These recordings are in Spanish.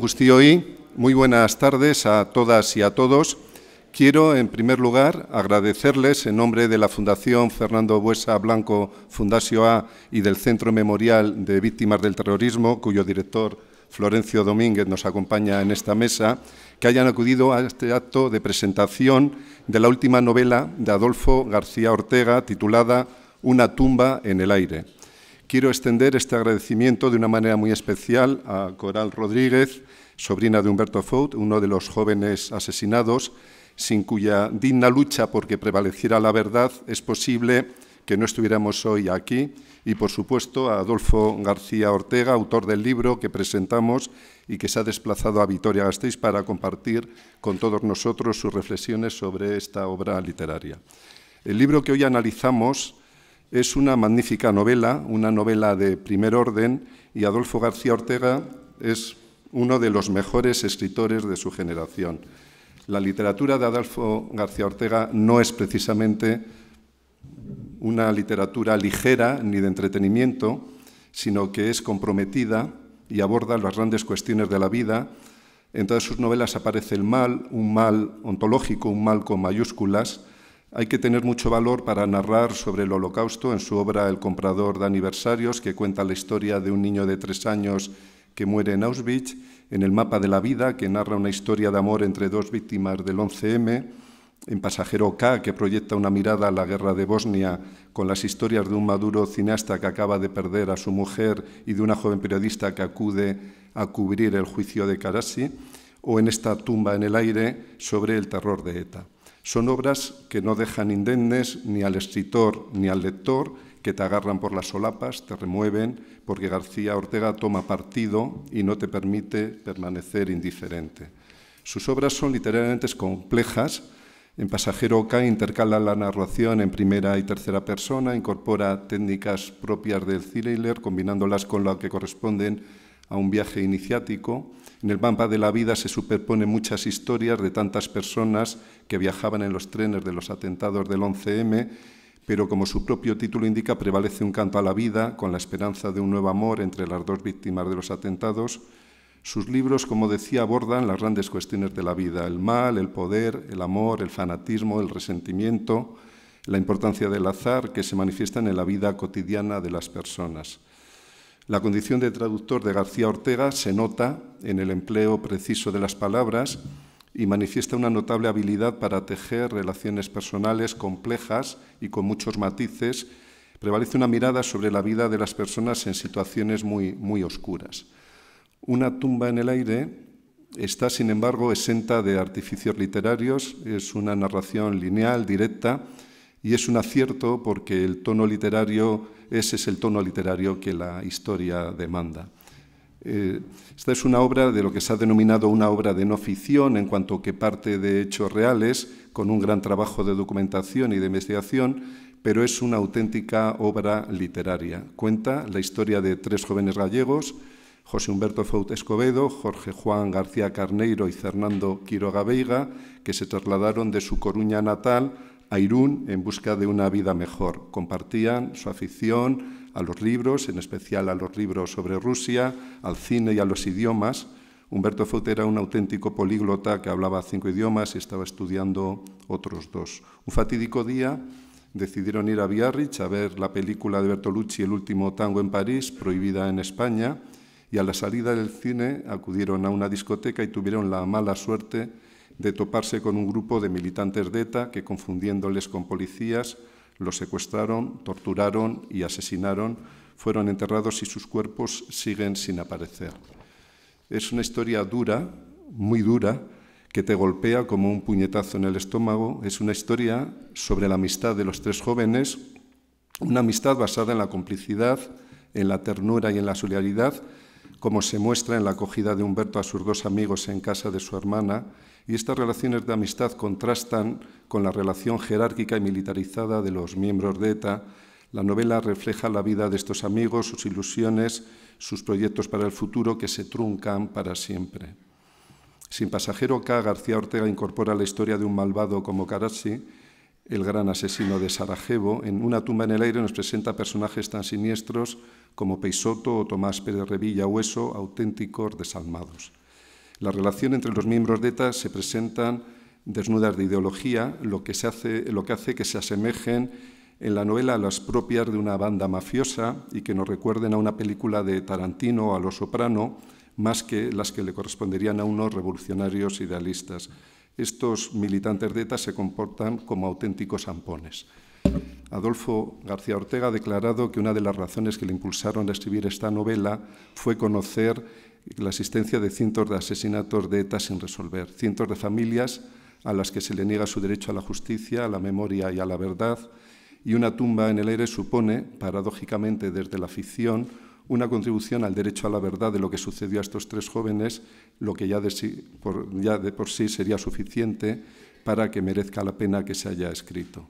Gustío Y, muy buenas tardes a todas y a todos. Quiero, en primer lugar, agradecerles en nombre de la Fundación Fernando Buesa Blanco Fundacio A y del Centro Memorial de Víctimas del Terrorismo, cuyo director Florencio Domínguez nos acompaña en esta mesa, que hayan acudido a este acto de presentación de la última novela de Adolfo García Ortega titulada Una tumba en el aire quiero extender este agradecimiento de una manera muy especial a Coral Rodríguez, sobrina de Humberto Fout, uno de los jóvenes asesinados, sin cuya digna lucha porque prevaleciera la verdad es posible que no estuviéramos hoy aquí, y por supuesto a Adolfo García Ortega, autor del libro que presentamos y que se ha desplazado a Vitoria-Gasteiz para compartir con todos nosotros sus reflexiones sobre esta obra literaria. El libro que hoy analizamos es una magnífica novela, una novela de primer orden, y Adolfo García Ortega es uno de los mejores escritores de su generación. La literatura de Adolfo García Ortega no es precisamente una literatura ligera ni de entretenimiento, sino que es comprometida y aborda las grandes cuestiones de la vida. En todas sus novelas aparece el mal, un mal ontológico, un mal con mayúsculas, hay que tener mucho valor para narrar sobre el holocausto en su obra El comprador de aniversarios, que cuenta la historia de un niño de tres años que muere en Auschwitz, en El mapa de la vida, que narra una historia de amor entre dos víctimas del 11M, en Pasajero K, que proyecta una mirada a la guerra de Bosnia con las historias de un maduro cineasta que acaba de perder a su mujer y de una joven periodista que acude a cubrir el juicio de Karasi, o en esta tumba en el aire sobre el terror de ETA. Son obras que no dejan indemnes ni al escritor ni al lector, que te agarran por las solapas, te remueven, porque García Ortega toma partido y no te permite permanecer indiferente. Sus obras son literalmente complejas. En Pasajero K intercala la narración en primera y tercera persona, incorpora técnicas propias del thriller, combinándolas con las que corresponden a un viaje iniciático en el mapa de la vida se superponen muchas historias de tantas personas que viajaban en los trenes de los atentados del 11M, pero como su propio título indica, prevalece un canto a la vida con la esperanza de un nuevo amor entre las dos víctimas de los atentados. Sus libros, como decía, abordan las grandes cuestiones de la vida, el mal, el poder, el amor, el fanatismo, el resentimiento, la importancia del azar que se manifiestan en la vida cotidiana de las personas. La condición de traductor de García Ortega se nota en el empleo preciso de las palabras y manifiesta una notable habilidad para tejer relaciones personales complejas y con muchos matices. Prevalece una mirada sobre la vida de las personas en situaciones muy, muy oscuras. Una tumba en el aire está, sin embargo, exenta de artificios literarios, es una narración lineal, directa, y es un acierto porque el tono literario, ese es el tono literario que la historia demanda. Eh, esta es una obra de lo que se ha denominado una obra de no ficción en cuanto que parte de hechos reales, con un gran trabajo de documentación y de investigación, pero es una auténtica obra literaria. Cuenta la historia de tres jóvenes gallegos, José Humberto Faut Escobedo, Jorge Juan García Carneiro y Fernando Quiroga Veiga, que se trasladaron de su Coruña natal a Irún en busca de una vida mejor. Compartían su afición a los libros, en especial a los libros sobre Rusia, al cine y a los idiomas. Humberto Fout era un auténtico políglota que hablaba cinco idiomas y estaba estudiando otros dos. Un fatídico día decidieron ir a Biarritz a ver la película de Bertolucci, El último tango en París, prohibida en España, y a la salida del cine acudieron a una discoteca y tuvieron la mala suerte de toparse con un grupo de militantes de ETA que, confundiéndoles con policías, los secuestraron, torturaron y asesinaron, fueron enterrados y sus cuerpos siguen sin aparecer. Es una historia dura, muy dura, que te golpea como un puñetazo en el estómago. Es una historia sobre la amistad de los tres jóvenes, una amistad basada en la complicidad, en la ternura y en la solidaridad, como se muestra en la acogida de Humberto a sus dos amigos en casa de su hermana, y estas relaciones de amistad contrastan con la relación jerárquica y militarizada de los miembros de ETA. La novela refleja la vida de estos amigos, sus ilusiones, sus proyectos para el futuro que se truncan para siempre. Sin pasajero K, García Ortega incorpora la historia de un malvado como Karachi, el gran asesino de Sarajevo, en Una tumba en el aire nos presenta personajes tan siniestros como Peisoto o Tomás Pérez Revilla Hueso, auténticos desalmados. La relación entre los miembros de ETA se presentan desnudas de ideología, lo que, hace, lo que hace que se asemejen en la novela a las propias de una banda mafiosa y que nos recuerden a una película de Tarantino o a Lo Soprano, más que las que le corresponderían a unos revolucionarios idealistas. Estos militantes de ETA se comportan como auténticos zampones. Adolfo García Ortega ha declarado que una de las razones que le impulsaron a escribir esta novela fue conocer la existencia de cientos de asesinatos de ETA sin resolver, cientos de familias a las que se le niega su derecho a la justicia, a la memoria y a la verdad, y una tumba en el aire supone, paradójicamente desde la ficción, una contribución al derecho a la verdad de lo que sucedió a estos tres jóvenes, lo que ya de, por, sí sería suficiente para que merezca la pena que se haya escrito.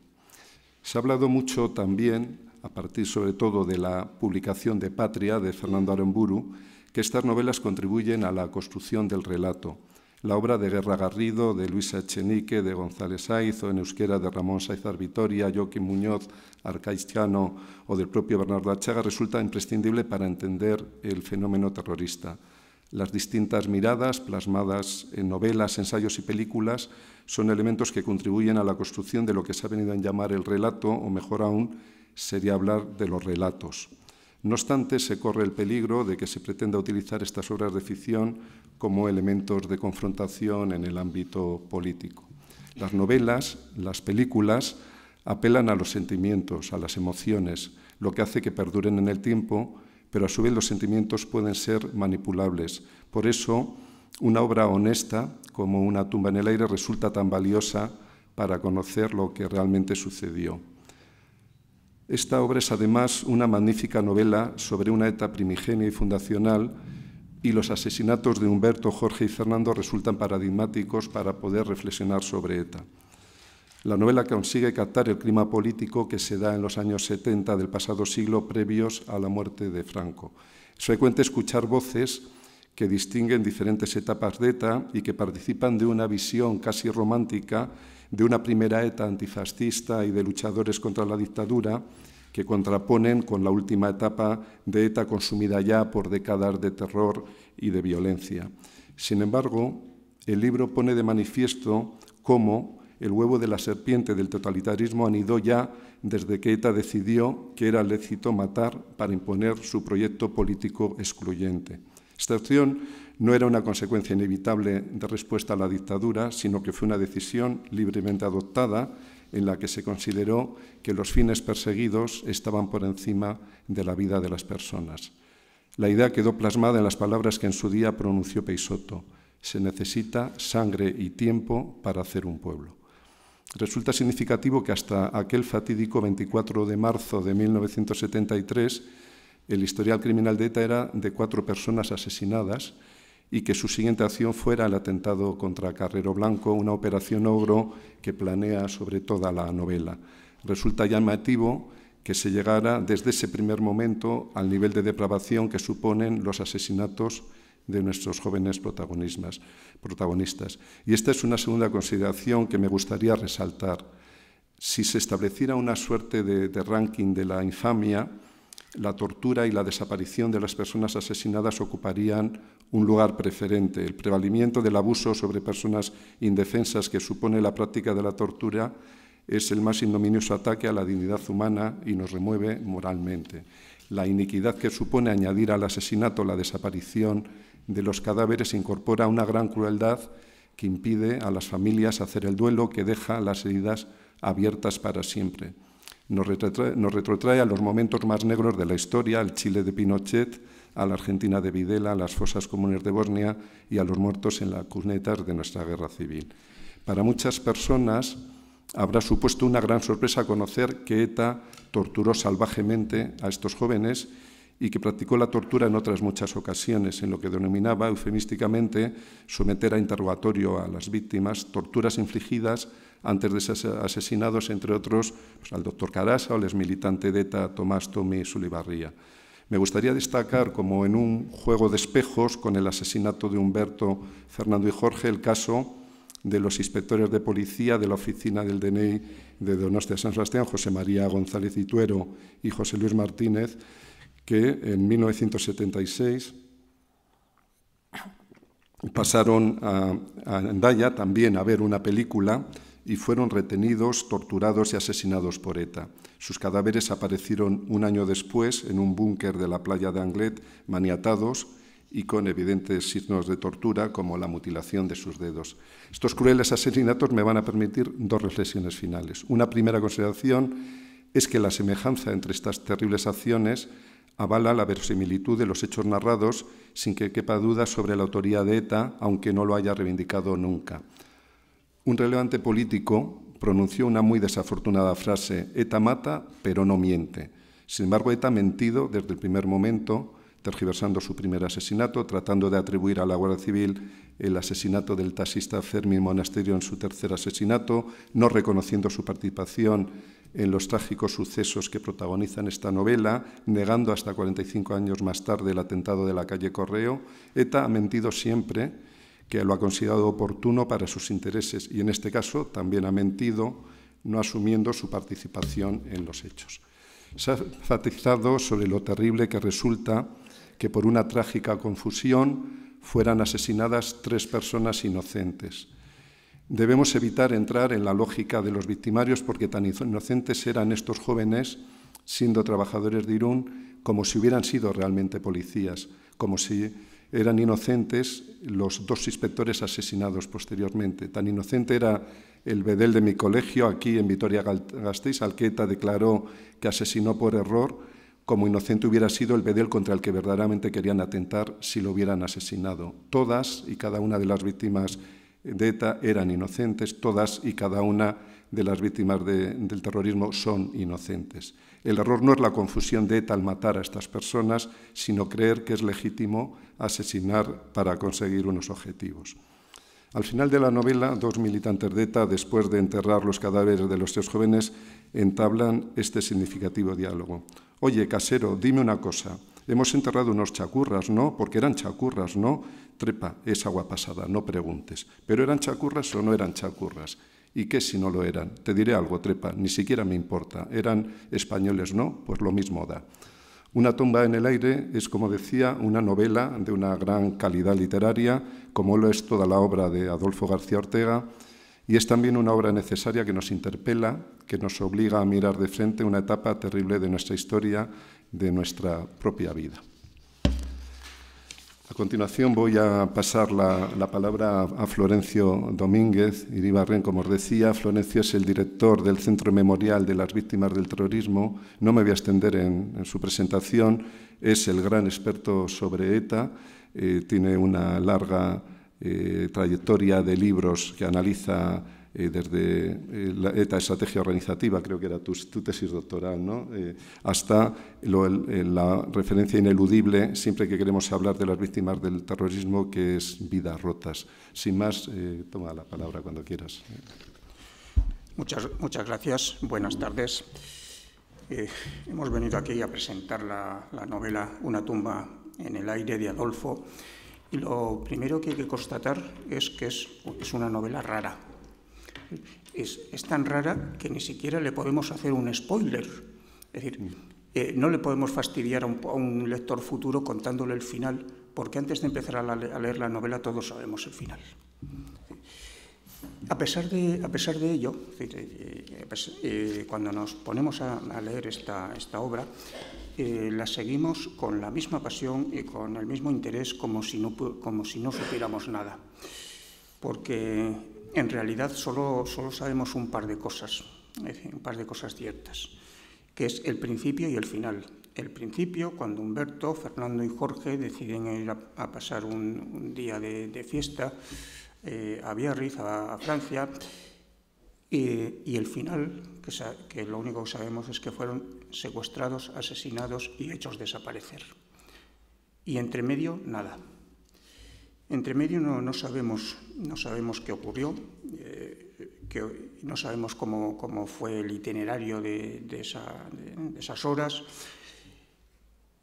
Se ha hablado mucho también, a partir sobre todo de la publicación de Patria de Fernando Aramburu, que estas novelas contribuyen a la construcción del relato. La obra de Guerra Garrido, de Luisa Chenique de González Saiz, o en euskera de Ramón Saizar Vitoria, Joaquín Muñoz, Arcaistiano o del propio Bernardo Achaga resulta imprescindible para entender el fenómeno terrorista. Las distintas miradas plasmadas en novelas, ensayos y películas son elementos que contribuyen a la construcción de lo que se ha venido a llamar el relato, o mejor aún, sería hablar de los relatos. No obstante, se corre el peligro de que se pretenda utilizar estas obras de ficción como elementos de confrontación en el ámbito político. Las novelas, las películas, apelan a los sentimientos, a las emociones, lo que hace que perduren en el tiempo, pero a su vez los sentimientos pueden ser manipulables. Por eso, una obra honesta, como una tumba en el aire, resulta tan valiosa para conocer lo que realmente sucedió. Esta obra es además una magnífica novela sobre una eta primigenia y fundacional y los asesinatos de Humberto, Jorge y Fernando resultan paradigmáticos para poder reflexionar sobre ETA. La novela consigue captar el clima político que se da en los años 70 del pasado siglo previos a la muerte de Franco. Es frecuente escuchar voces que distinguen diferentes etapas de ETA y que participan de una visión casi romántica de una primera ETA antifascista y de luchadores contra la dictadura que contraponen con la última etapa de ETA consumida ya por décadas de terror y de violencia. Sin embargo, el libro pone de manifiesto cómo el huevo de la serpiente del totalitarismo anidó ya desde que ETA decidió que era lícito matar para imponer su proyecto político excluyente. Esta opción no era una consecuencia inevitable de respuesta a la dictadura, sino que fue una decisión libremente adoptada en la que se consideró que los fines perseguidos estaban por encima de la vida de las personas. La idea quedó plasmada en las palabras que en su día pronunció Peisotto: Se necesita sangre y tiempo para hacer un pueblo. Resulta significativo que hasta aquel fatídico 24 de marzo de 1973 el historial criminal de ETA era de cuatro personas asesinadas y que su siguiente acción fuera el atentado contra Carrero Blanco, una operación ogro que planea sobre toda la novela. Resulta llamativo que se llegara desde ese primer momento al nivel de depravación que suponen los asesinatos de nuestros jóvenes protagonistas. Y esta es una segunda consideración que me gustaría resaltar. Si se estableciera una suerte de, ranking de la infamia, la tortura y la desaparición de las personas asesinadas ocuparían un lugar preferente. El prevalimiento del abuso sobre personas indefensas que supone la práctica de la tortura es el más indominioso ataque a la dignidad humana y nos remueve moralmente. La iniquidad que supone añadir al asesinato la desaparición de los cadáveres incorpora una gran crueldad que impide a las familias hacer el duelo, que deja las heridas abiertas para siempre. Nos retrotrae, a los momentos más negros de la historia, al Chile de Pinochet, a la Argentina de Videla, a las fosas comunes de Bosnia y a los muertos en las cunetas de nuestra guerra civil. Para muchas personas habrá supuesto una gran sorpresa conocer que ETA torturó salvajemente a estos jóvenes y que practicó la tortura en otras muchas ocasiones, en lo que denominaba eufemísticamente someter a interrogatorio a las víctimas, torturas infligidas antes de ser asesinados, entre otros, pues, al doctor Carasa o el exmilitante de ETA Tomás Tomé Sulibarría. Me gustaría destacar, como en un juego de espejos con el asesinato de Humberto, Fernando y Jorge, el caso de los inspectores de policía de la oficina del DNI de Donostia San Sebastián, José María González Ituero y José Luis Martínez, que en 1976 pasaron a, Andaya también a ver una película y fueron retenidos, torturados y asesinados por ETA. Sus cadáveres aparecieron un año después en un búnker de la playa de Anglet, maniatados y con evidentes signos de tortura, como la mutilación de sus dedos. Estos crueles asesinatos me van a permitir dos reflexiones finales. Una primera consideración es que la semejanza entre estas terribles acciones avala la verosimilitud de los hechos narrados sin que quepa duda sobre la autoría de ETA, aunque no lo haya reivindicado nunca. Un relevante político pronunció una muy desafortunada frase, ETA mata, pero no miente. Sin embargo, ETA ha mentido desde el primer momento, tergiversando su primer asesinato, tratando de atribuir a la Guardia Civil el asesinato del taxista Fermín Monasterio en su tercer asesinato, no reconociendo su participación en los trágicos sucesos que protagonizan esta novela, negando hasta 45 años más tarde el atentado de la calle Correo, ETA ha mentido siempre que lo ha considerado oportuno para sus intereses y en este caso también ha mentido no asumiendo su participación en los hechos. Se ha enfatizado sobre lo terrible que resulta que por una trágica confusión fueran asesinadas tres personas inocentes Debemos evitar entrar en la lógica de los victimarios porque tan inocentes eran estos jóvenes, siendo trabajadores de Irún, como si hubieran sido realmente policías, como si eran inocentes los dos inspectores asesinados posteriormente. Tan inocente era el bedel de mi colegio aquí en Vitoria-Gasteiz, Alqueta declaró que asesinó por error, como inocente hubiera sido el bedel contra el que verdaderamente querían atentar si lo hubieran asesinado. Todas y cada una de las víctimas de ETA eran inocentes, todas y cada una de las víctimas del terrorismo son inocentes. El error no es la confusión de ETA al matar a estas personas, sino creer que es legítimo asesinar para conseguir unos objetivos. Al final de la novela, dos militantes de ETA, después de enterrar los cadáveres de los tres jóvenes, entablan este significativo diálogo. Oye, casero, dime una cosa. Hemos enterrado unos chacurras, ¿no? Porque eran chacurras, ¿no? Trepa, es agua pasada, no preguntes. ¿Pero eran chacurras o no eran chacurras? ¿Y qué si no lo eran? Te diré algo, Trepa, ni siquiera me importa. ¿Eran españoles no? Pues lo mismo da. Una tumba en el aire es, como decía, una novela de una gran calidad literaria, como lo es toda la obra de Adolfo García Ortega, y es también una obra necesaria que nos interpela, que nos obliga a mirar de frente una etapa terrible de nuestra historia, de nuestra propia vida. A continuación voy a pasar la, palabra a, Florencio Domínguez Iribarren. Como os decía, Florencio es el director del Centro Memorial de las Víctimas del Terrorismo. No me voy a extender en, su presentación. Es el gran experto sobre ETA. Eh, tiene una larga eh, trayectoria de libros que analiza eh, desde eh, esta estrategia organizativa, creo que era tu, tesis doctoral, eh, hasta la referencia ineludible, siempre que queremos hablar de las víctimas del terrorismo, que es vidas rotas. Sin más, toma la palabra cuando quieras. Muchas, muchas gracias. Buenas tardes. hemos venido aquí a presentar la, novela Una tumba en el aire de Adolfo. Y lo primero que hay que constatar es que es una novela rara, es, tan rara que ni siquiera le podemos hacer un spoiler. Es decir, eh, no le podemos fastidiar a un, lector futuro contándole el final, porque antes de empezar a, leer la novela todos sabemos el final. A pesar de, a pesar de ello, eh, eh, cuando nos ponemos a, leer esta, obra, la seguimos con la misma pasión y con el mismo interés como si no, como si no supiéramos nada. Porque en realidad solo, solo sabemos un par de cosas, un par de cosas ciertas, que es el principio y el final. El principio, cuando Humberto, Fernando y Jorge deciden ir a, pasar un, día de, fiesta eh, a Biarritz, a, Francia, y, el final, que, que, lo único que sabemos es que fueron secuestrados, asesinados y hechos desaparecer. Y entre medio, nada. Entre medio no, sabemos, qué ocurrió, eh, no sabemos cómo, fue el itinerario de, esas horas.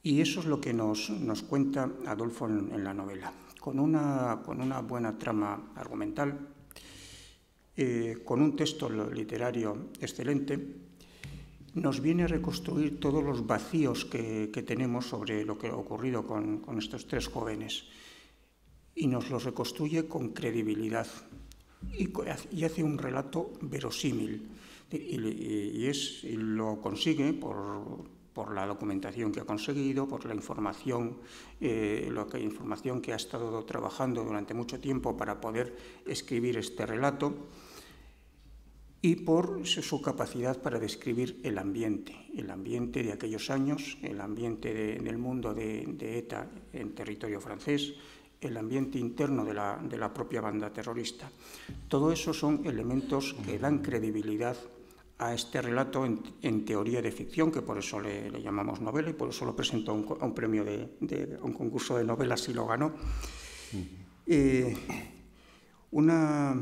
Y eso es lo que nos, cuenta Adolfo en, la novela, con una, buena trama argumental, eh, con un texto literario excelente nos viene a reconstruir todos los vacíos que, tenemos sobre lo que ha ocurrido con estos tres jóvenes y nos lo reconstruye con credibilidad y, hace un relato verosímil. Y, es, lo consigue por, la documentación que ha conseguido, por la información, eh, información que ha estado trabajando durante mucho tiempo para poder escribir este relato y por su capacidad para describir el ambiente, el ambiente de aquellos años, el ambiente en el mundo de, de ETA en territorio francés, el ambiente interno de la, de la propia banda terrorista. Todo eso son elementos que dan credibilidad a este relato en, teoría de ficción, que por eso le, llamamos novela y por eso lo presentó a un, premio de, un concurso de novelas y lo ganó. Eh, una,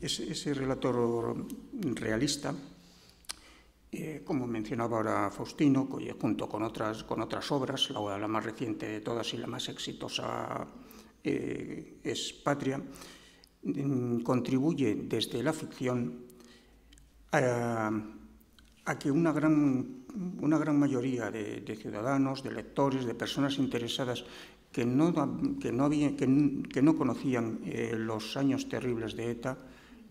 ese, ese, relato realista, eh, como mencionaba ahora Faustino, junto con otras, con otras obras, la, la más reciente de todas y la más exitosa eh, es patria, mm, contribuye desde la ficción a, que una gran, una gran mayoría de, ciudadanos, de lectores, de personas interesadas que no, que no, que, no conocían eh, los años terribles de ETA,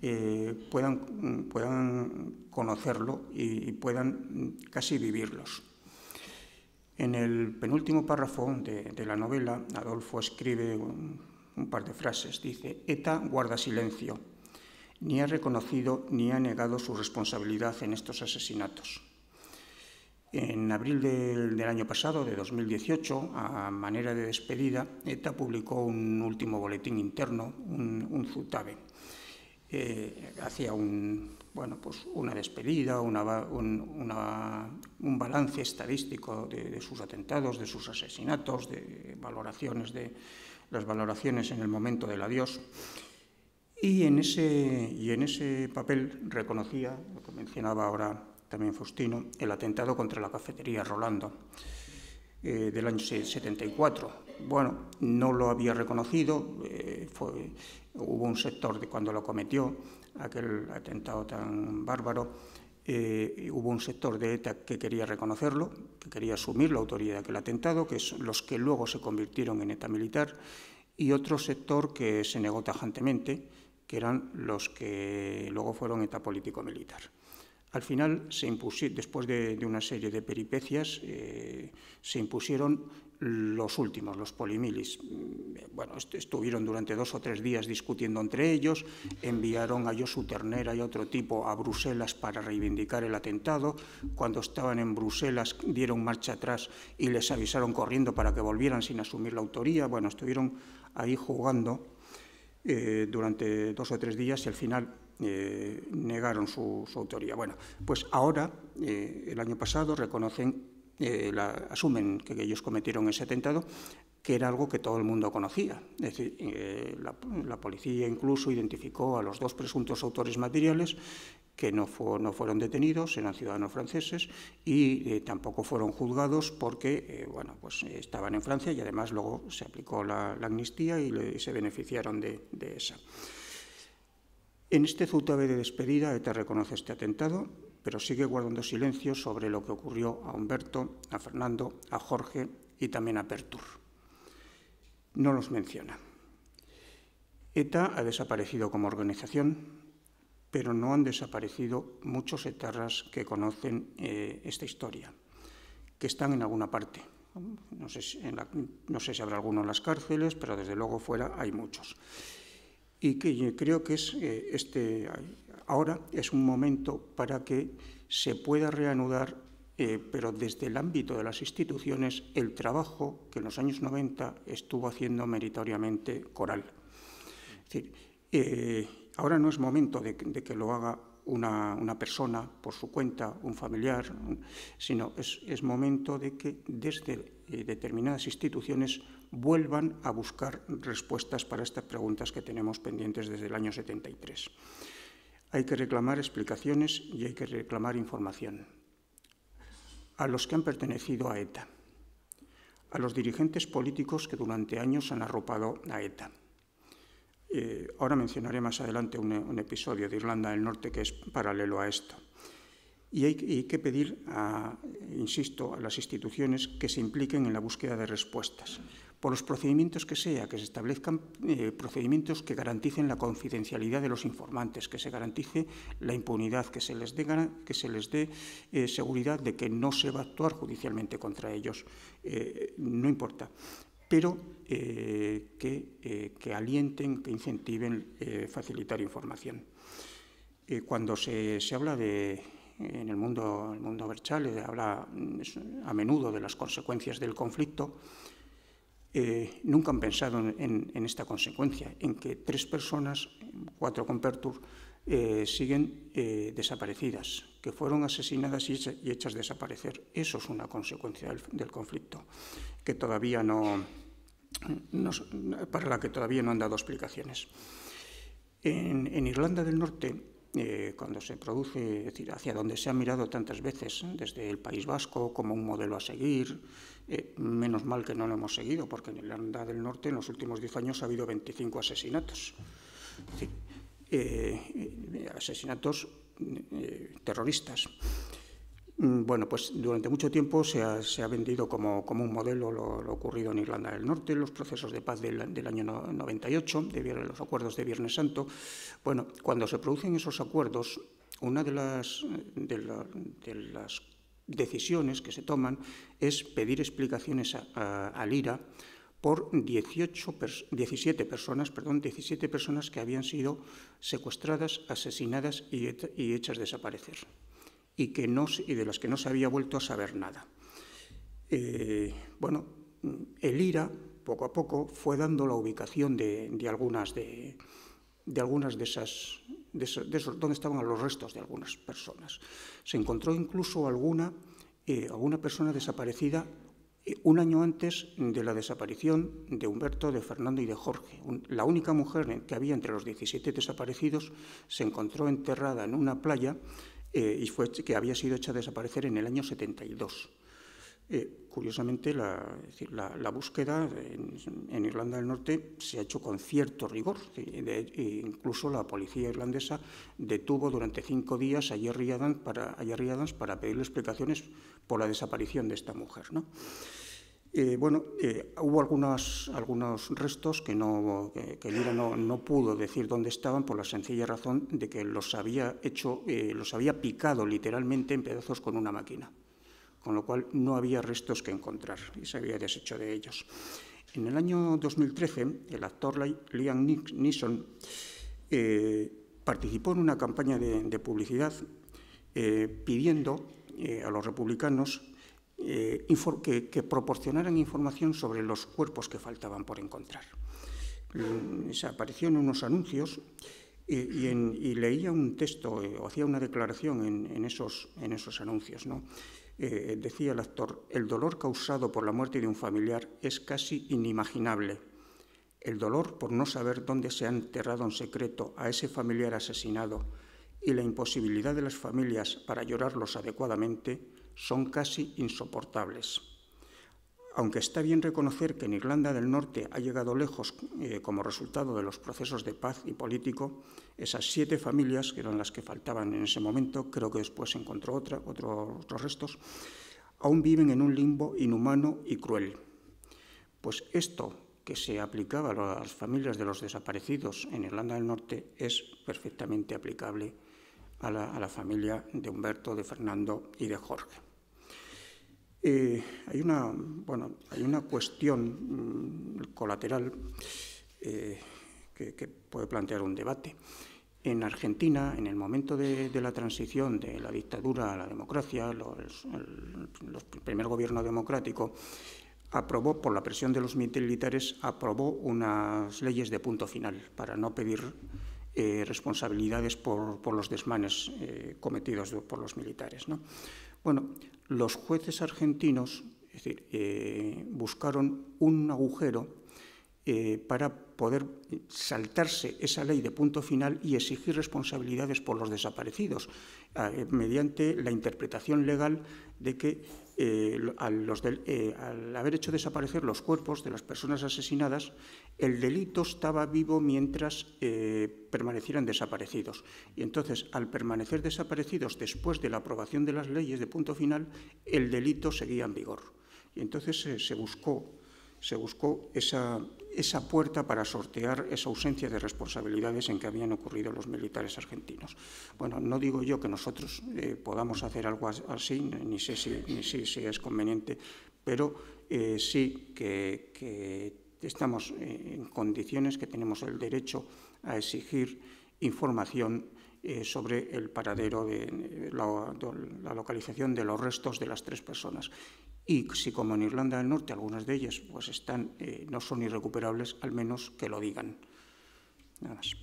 eh, puedan, puedan conocerlo y puedan mm, casi vivirlos. En el penúltimo párrafo de, la novela, Adolfo escribe un, par de frases. Dice, ETA guarda silencio, ni ha reconocido ni ha negado su responsabilidad en estos asesinatos. En abril del, año pasado, de 2018, a manera de despedida, ETA publicó un último boletín interno, un, Zutabe. Eh, un, bueno, pues una despedida, un, balance estadístico de, sus atentados, de sus asesinatos, de valoraciones de las valoraciones en el momento del adiós. Y en ese, y en ese papel reconocía, lo que mencionaba ahora también Faustino, el atentado contra la cafetería Rolando eh, del año 74. Bueno, no lo había reconocido, eh, hubo un sector de cuando lo cometió aquel atentado tan bárbaro, eh, hubo un sector de ETA que quería reconocerlo, que quería asumir la autoridad de aquel atentado, que es los que luego se convirtieron en ETA militar, y otro sector que se negó tajantemente, que eran los que luego fueron ETA político-militar. Al final, se impusieron, después de, una serie de peripecias, eh, se impusieron los últimos, los polimilis. Mm, bueno, estuvieron durante dos o tres días discutiendo entre ellos, enviaron a Josu Ternera y otro tipo a Bruselas para reivindicar el atentado. Cuando estaban en Bruselas dieron marcha atrás y les avisaron corriendo para que volvieran sin asumir la autoría. Bueno, estuvieron ahí jugando eh, durante dos o tres días y al final eh, negaron su, autoría. Bueno, pues ahora, eh, el año pasado, reconocen eh, asumen que ellos cometieron ese atentado, que era algo que todo el mundo conocía. Es decir, eh, la, policía incluso identificó a los dos presuntos autores materiales que no, no fueron detenidos, eran ciudadanos franceses y eh, tampoco fueron juzgados porque bueno, pues, estaban en Francia y además luego se aplicó la, amnistía y, se beneficiaron de, de esa. En este Zutabe de despedida, ETA reconoce este atentado pero sigue guardando silencio sobre lo que ocurrió a Humberto, a Fernando, a Jorge y también a Pertur. No los menciona. ETA ha desaparecido como organización, pero no han desaparecido muchos etarras que conocen eh, esta historia, que están en alguna parte. No sé, si habrá alguno en las cárceles, pero desde luego fuera hay muchos y que creo que es eh, este ahora es un momento para que se pueda reanudar, eh, pero desde el ámbito de las instituciones, el trabajo que en los años 90 estuvo haciendo meritoriamente Coral. Eh, ahora no es momento de, que lo haga una, persona por su cuenta, un familiar, sino es, momento de que desde eh, determinadas instituciones vuelvan a buscar respuestas para estas preguntas que tenemos pendientes desde el año 73. Hay que reclamar explicaciones y hay que reclamar información. A los que han pertenecido a ETA, a los dirigentes políticos que durante años han arropado a ETA. Eh, ahora mencionaré más adelante un, episodio de Irlanda del Norte que es paralelo a esto. Y hay, que pedir, a, insisto, a las instituciones que se impliquen en la búsqueda de respuestas, por los procedimientos que sea, que se establezcan eh, procedimientos que garanticen la confidencialidad de los informantes, que se garantice la impunidad, que se les dé, eh, seguridad de que no se va a actuar judicialmente contra ellos, eh, no importa, pero que, alienten, que incentiven facilitar información. cuando se, habla de en el mundo, el mundo Berchale habla mm, a menudo de las consecuencias del conflicto, eh, nunca han pensado en, esta consecuencia, en que tres personas, cuatro con Pertur, eh, siguen eh, desaparecidas, que fueron asesinadas y, hechas desaparecer. Eso es una consecuencia del, conflicto, que todavía no, para la que todavía no han dado explicaciones. en Irlanda del Norte eh, cuando se produce, es decir, hacia donde se ha mirado tantas veces, ¿eh? desde el País Vasco como un modelo a seguir, eh, menos mal que no lo hemos seguido, porque en Irlanda del Norte en los últimos 10 años ha habido 25 asesinatos. asesinatos terroristas. Mm, bueno, pues durante mucho tiempo se ha, vendido como, un modelo lo, ocurrido en Irlanda del Norte, los procesos de paz del, año 98, de, los acuerdos de Viernes Santo. Bueno, cuando se producen esos acuerdos, una de las, de, las decisiones que se toman es pedir explicaciones al IRA por 17 personas, perdón, 17 personas que habían sido secuestradas, asesinadas y hechas desaparecer y, que no, de las que no se había vuelto a saber nada. Eh, bueno, el IRA poco a poco fue dando la ubicación de, algunas de, algunas de esas, de, esos, donde estaban los restos de algunas personas. Se encontró incluso alguna, eh, alguna persona desaparecida eh, un año antes de la desaparición de Humberto, de Fernando y de Jorge. la única mujer que había entre los 17 desaparecidos se encontró enterrada en una playa eh, y fue, que había sido hecha desaparecer en el año 72. Eh, curiosamente, la, la, búsqueda en, Irlanda del Norte se ha hecho con cierto rigor. Eh, incluso la policía irlandesa detuvo durante cinco días a Jerry Adams para, a para pedirle explicaciones por la desaparición de esta mujer. ¿no? Eh, bueno, eh, hubo algunos restos que, no, Lira no, pudo decir dónde estaban por la sencilla razón de que los había hecho, eh, los había picado literalmente en pedazos con una máquina, con lo cual no había restos que encontrar y se había deshecho de ellos. En el año 2013, el actor Liam Neeson participó en una campaña de publicidad pidiendo a los republicanos eh, que, proporcionaran información sobre los cuerpos que faltaban por encontrar. Mm, se apareció en unos anuncios y, leía un texto eh, o hacía una declaración en, esos, anuncios. Eh, decía el actor, el dolor causado por la muerte de un familiar es casi inimaginable. El dolor por no saber dónde se ha enterrado en secreto a ese familiar asesinado y la imposibilidad de las familias para llorarlos adecuadamente son casi insoportables. Aunque está bien reconocer que en Irlanda del Norte ha llegado lejos eh, como resultado de los procesos de paz y político, esas siete familias, que eran las que faltaban en ese momento, creo que después se encontró otra, otros restos, aún viven en un limbo inhumano y cruel. Pues esto que se aplicaba a las familias de los desaparecidos en Irlanda del Norte es perfectamente aplicable a la, familia de Humberto, de Fernando y de Jorge. Eh, hay, una, bueno, hay una cuestión mm, colateral eh, que, puede plantear un debate. En Argentina, en el momento de, la transición de la dictadura a la democracia, el primer gobierno democrático aprobó, por la presión de los militares, aprobó unas leyes de punto final para no pedir eh, responsabilidades por, los desmanes eh, cometidos por los militares. Bueno, los jueces argentinos eh, buscaron un agujero para poder saltarse esa ley de punto final y exigir responsabilidades por los desaparecidos, mediante la interpretación legal de que eh, eh, al haber hecho desaparecer los cuerpos de las personas asesinadas, el delito estaba vivo mientras eh, permanecieran desaparecidos. Y entonces, al permanecer desaparecidos después de la aprobación de las leyes de punto final, el delito seguía en vigor. Y entonces se buscó, se buscó esa, esa puerta para sortear esa ausencia de responsabilidades en que habían ocurrido los militares argentinos. Bueno, no digo yo que nosotros eh, podamos hacer algo así, ni sé si, si es conveniente, pero eh, sí que, estamos en condiciones que tenemos el derecho a exigir información eh, sobre el paradero, de la localización de los restos de las tres personas y si como en Irlanda del Norte algunas de ellas pues están, eh, no son irrecuperables, al menos que lo digan. Nada más.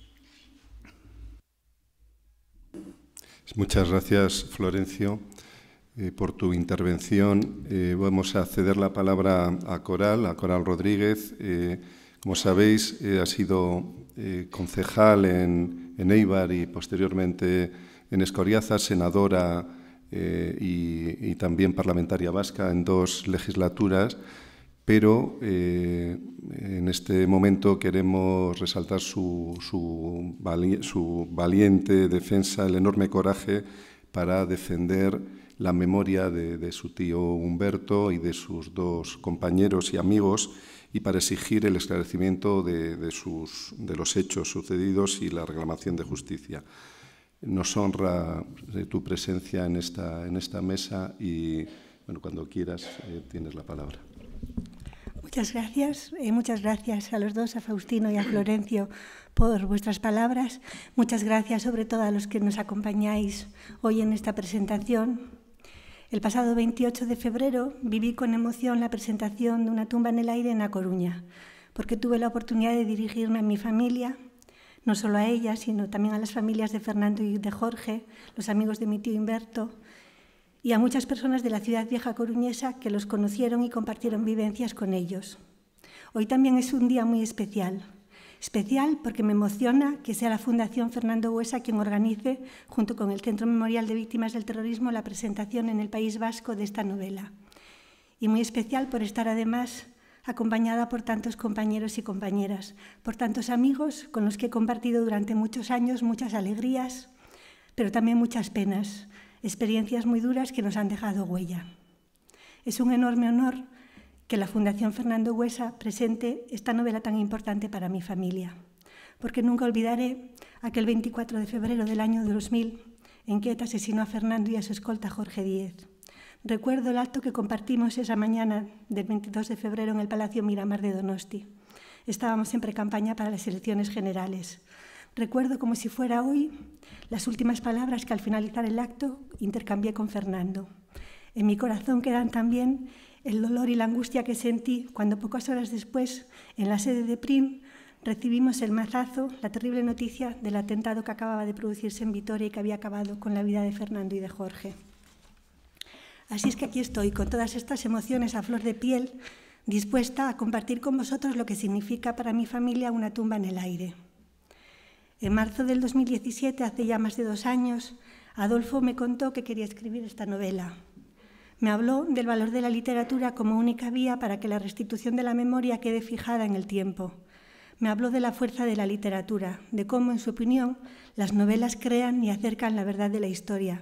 Muchas gracias, Florencio, eh, por tu intervención. Eh, vamos a ceder la palabra a Coral, a Coral Rodríguez. como sabéis, ha sido concejal en, en Eibar y posteriormente en Escoriaza, senadora eh, y, también parlamentaria vasca en dos legislaturas, pero eh, en este momento queremos resaltar su, valiente defensa, el enorme coraje para defender la memoria de, su tío Humberto y de sus dos compañeros y amigos y para exigir el esclarecimiento de los hechos sucedidos y la reclamación de justicia nos honra eh, tu presencia en esta, mesa y bueno, cuando quieras eh, tienes la palabra. Muchas gracias, eh, muchas gracias a los dos, a Faustino y a Florencio, por vuestras palabras. Muchas gracias sobre todo a los que nos acompañáis hoy en esta presentación. El pasado 28 de febrero viví con emoción la presentación de Una tumba en el aire en la Coruña, porque tuve la oportunidad de dirigirme a mi familia no solo a ella, sino también a las familias de Fernando y de Jorge, los amigos de mi tío Inberto y a muchas personas de la ciudad vieja coruñesa que los conocieron y compartieron vivencias con ellos. Hoy también es un día muy especial. Especial porque me emociona que sea la Fundación Fernando Huesa quien organice, junto con el Centro Memorial de Víctimas del Terrorismo, la presentación en el País Vasco de esta novela. Y muy especial por estar además acompañada por tantos compañeros y compañeras, por tantos amigos con los que he compartido durante muchos años muchas alegrías, pero también muchas penas, experiencias muy duras que nos han dejado huella. Es un enorme honor que la Fundación Fernando Huesa presente esta novela tan importante para mi familia, porque nunca olvidaré aquel 24 de febrero del año 2000 en que asesinó a Fernando y a su escolta Jorge Díez. Recuerdo el acto que compartimos esa mañana del 22 de febrero en el Palacio Miramar de Donosti. Estábamos en pre-campaña para las elecciones generales. Recuerdo como si fuera hoy las últimas palabras que al finalizar el acto intercambié con Fernando. En mi corazón quedan también el dolor y la angustia que sentí cuando pocas horas después, en la sede de PRIM, recibimos el mazazo, la terrible noticia del atentado que acababa de producirse en Vitoria y que había acabado con la vida de Fernando y de Jorge. Así es que aquí estoy con todas estas emociones a flor de piel, dispuesta a compartir con vosotros lo que significa para mi familia una tumba en el aire. En marzo del 2017, hace ya más de dos años, Adolfo me contó que quería escribir esta novela. Me habló del valor de la literatura como única vía para que la restitución de la memoria quede fijada en el tiempo. Me habló de la fuerza de la literatura, de cómo, en su opinión, las novelas crean y acercan la verdad de la historia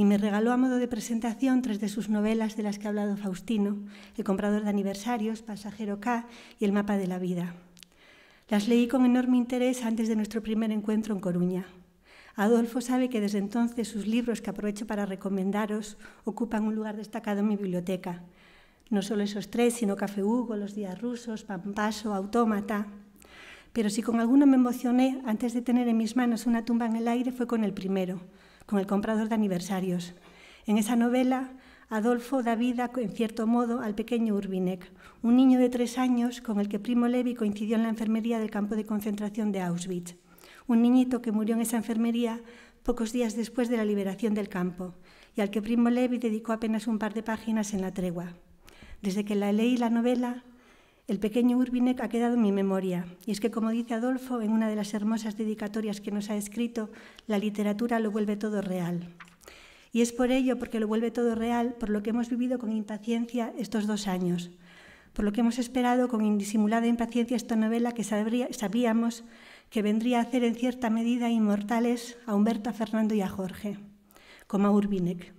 y me regaló a modo de presentación tres de sus novelas de las que ha hablado Faustino, El comprador de aniversarios, Pasajero K y El mapa de la vida. Las leí con enorme interés antes de nuestro primer encuentro en Coruña. Adolfo sabe que desde entonces sus libros que aprovecho para recomendaros ocupan un lugar destacado en mi biblioteca. No solo esos tres, sino Café Hugo, Los Días Rusos, Pampaso, Autómata. Pero si con alguno me emocioné antes de tener en mis manos una tumba en el aire fue con el primero, con El comprador de aniversarios. En esa novela, Adolfo da vida, en cierto modo, al pequeño Urbinek, un niño de tres años con el que Primo Levi coincidió en la enfermería del campo de concentración de Auschwitz. Un niñito que murió en esa enfermería pocos días después de la liberación del campo y al que Primo Levi dedicó apenas un par de páginas en la tregua. Desde que la leí la novela, el pequeño Urbinek ha quedado en mi memoria, y es que, como dice Adolfo en una de las hermosas dedicatorias que nos ha escrito, la literatura lo vuelve todo real. Y es por ello, porque lo vuelve todo real, por lo que hemos vivido con impaciencia estos dos años, por lo que hemos esperado con indisimulada impaciencia esta novela que sabíamos que vendría a hacer en cierta medida inmortales a Humberto, a Fernando y a Jorge, como a Urbinek,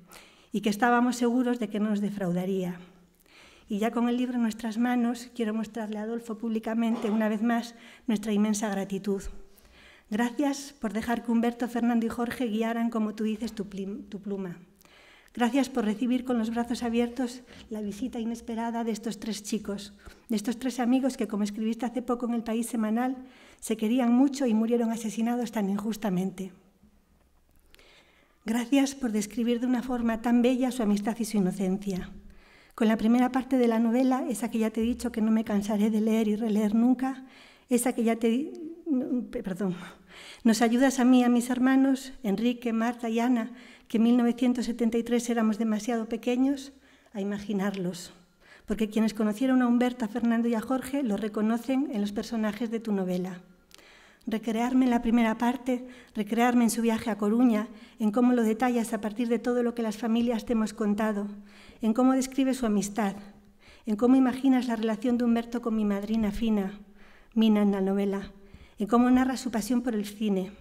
y que estábamos seguros de que no nos defraudaría. Y ya con el libro en nuestras manos, quiero mostrarle a Adolfo públicamente una vez más nuestra inmensa gratitud. Gracias por dejar que Humberto, Fernando y Jorge guiaran, como tú dices, tu, tu pluma. Gracias por recibir con los brazos abiertos la visita inesperada de estos tres chicos, de estos tres amigos que, como escribiste hace poco en el País Semanal, se querían mucho y murieron asesinados tan injustamente. Gracias por describir de una forma tan bella su amistad y su inocencia. Con la primera parte de la novela, esa que ya te he dicho que no me cansaré de leer y releer nunca, esa que ya te... Perdón. Nos ayudas a mí, a mis hermanos, Enrique, Marta y Ana, que en 1973 éramos demasiado pequeños, a imaginarlos. Porque quienes conocieron a Humberto, a Fernando y a Jorge lo reconocen en los personajes de tu novela recrearme en la primera parte, recrearme en su viaje a Coruña, en cómo lo detallas a partir de todo lo que las familias te hemos contado, en cómo describe su amistad, en cómo imaginas la relación de Humberto con mi madrina Fina, Mina en la novela, en cómo narra su pasión por el cine,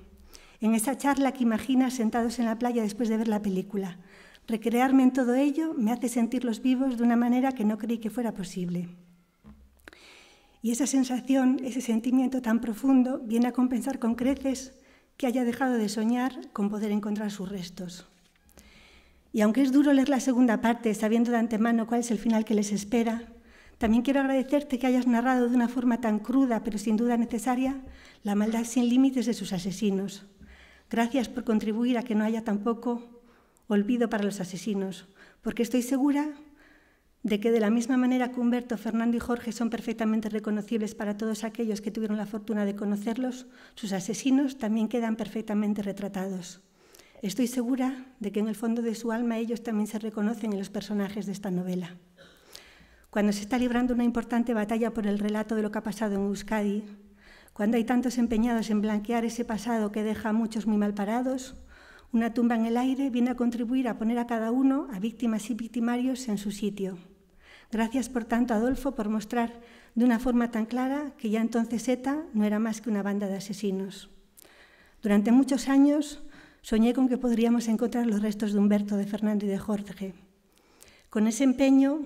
en esa charla que imaginas sentados en la playa después de ver la película. Recrearme en todo ello me hace sentir los vivos de una manera que no creí que fuera posible. Y esa sensación, ese sentimiento tan profundo, viene a compensar con creces que haya dejado de soñar con poder encontrar sus restos. Y aunque es duro leer la segunda parte, sabiendo de antemano cuál es el final que les espera, también quiero agradecerte que hayas narrado de una forma tan cruda, pero sin duda necesaria, la maldad sin límites de sus asesinos. Gracias por contribuir a que no haya tampoco olvido para los asesinos, porque estoy segura de que de la misma manera que Humberto, Fernando y Jorge son perfectamente reconocibles para todos aquellos que tuvieron la fortuna de conocerlos, sus asesinos también quedan perfectamente retratados. Estoy segura de que en el fondo de su alma ellos también se reconocen en los personajes de esta novela. Cuando se está librando una importante batalla por el relato de lo que ha pasado en Euskadi, cuando hay tantos empeñados en blanquear ese pasado que deja a muchos muy mal parados, una tumba en el aire viene a contribuir a poner a cada uno, a víctimas y victimarios, en su sitio. Gracias, por tanto, Adolfo, por mostrar de una forma tan clara que ya entonces ETA no era más que una banda de asesinos. Durante muchos años, soñé con que podríamos encontrar los restos de Humberto, de Fernando y de Jorge. Con ese empeño,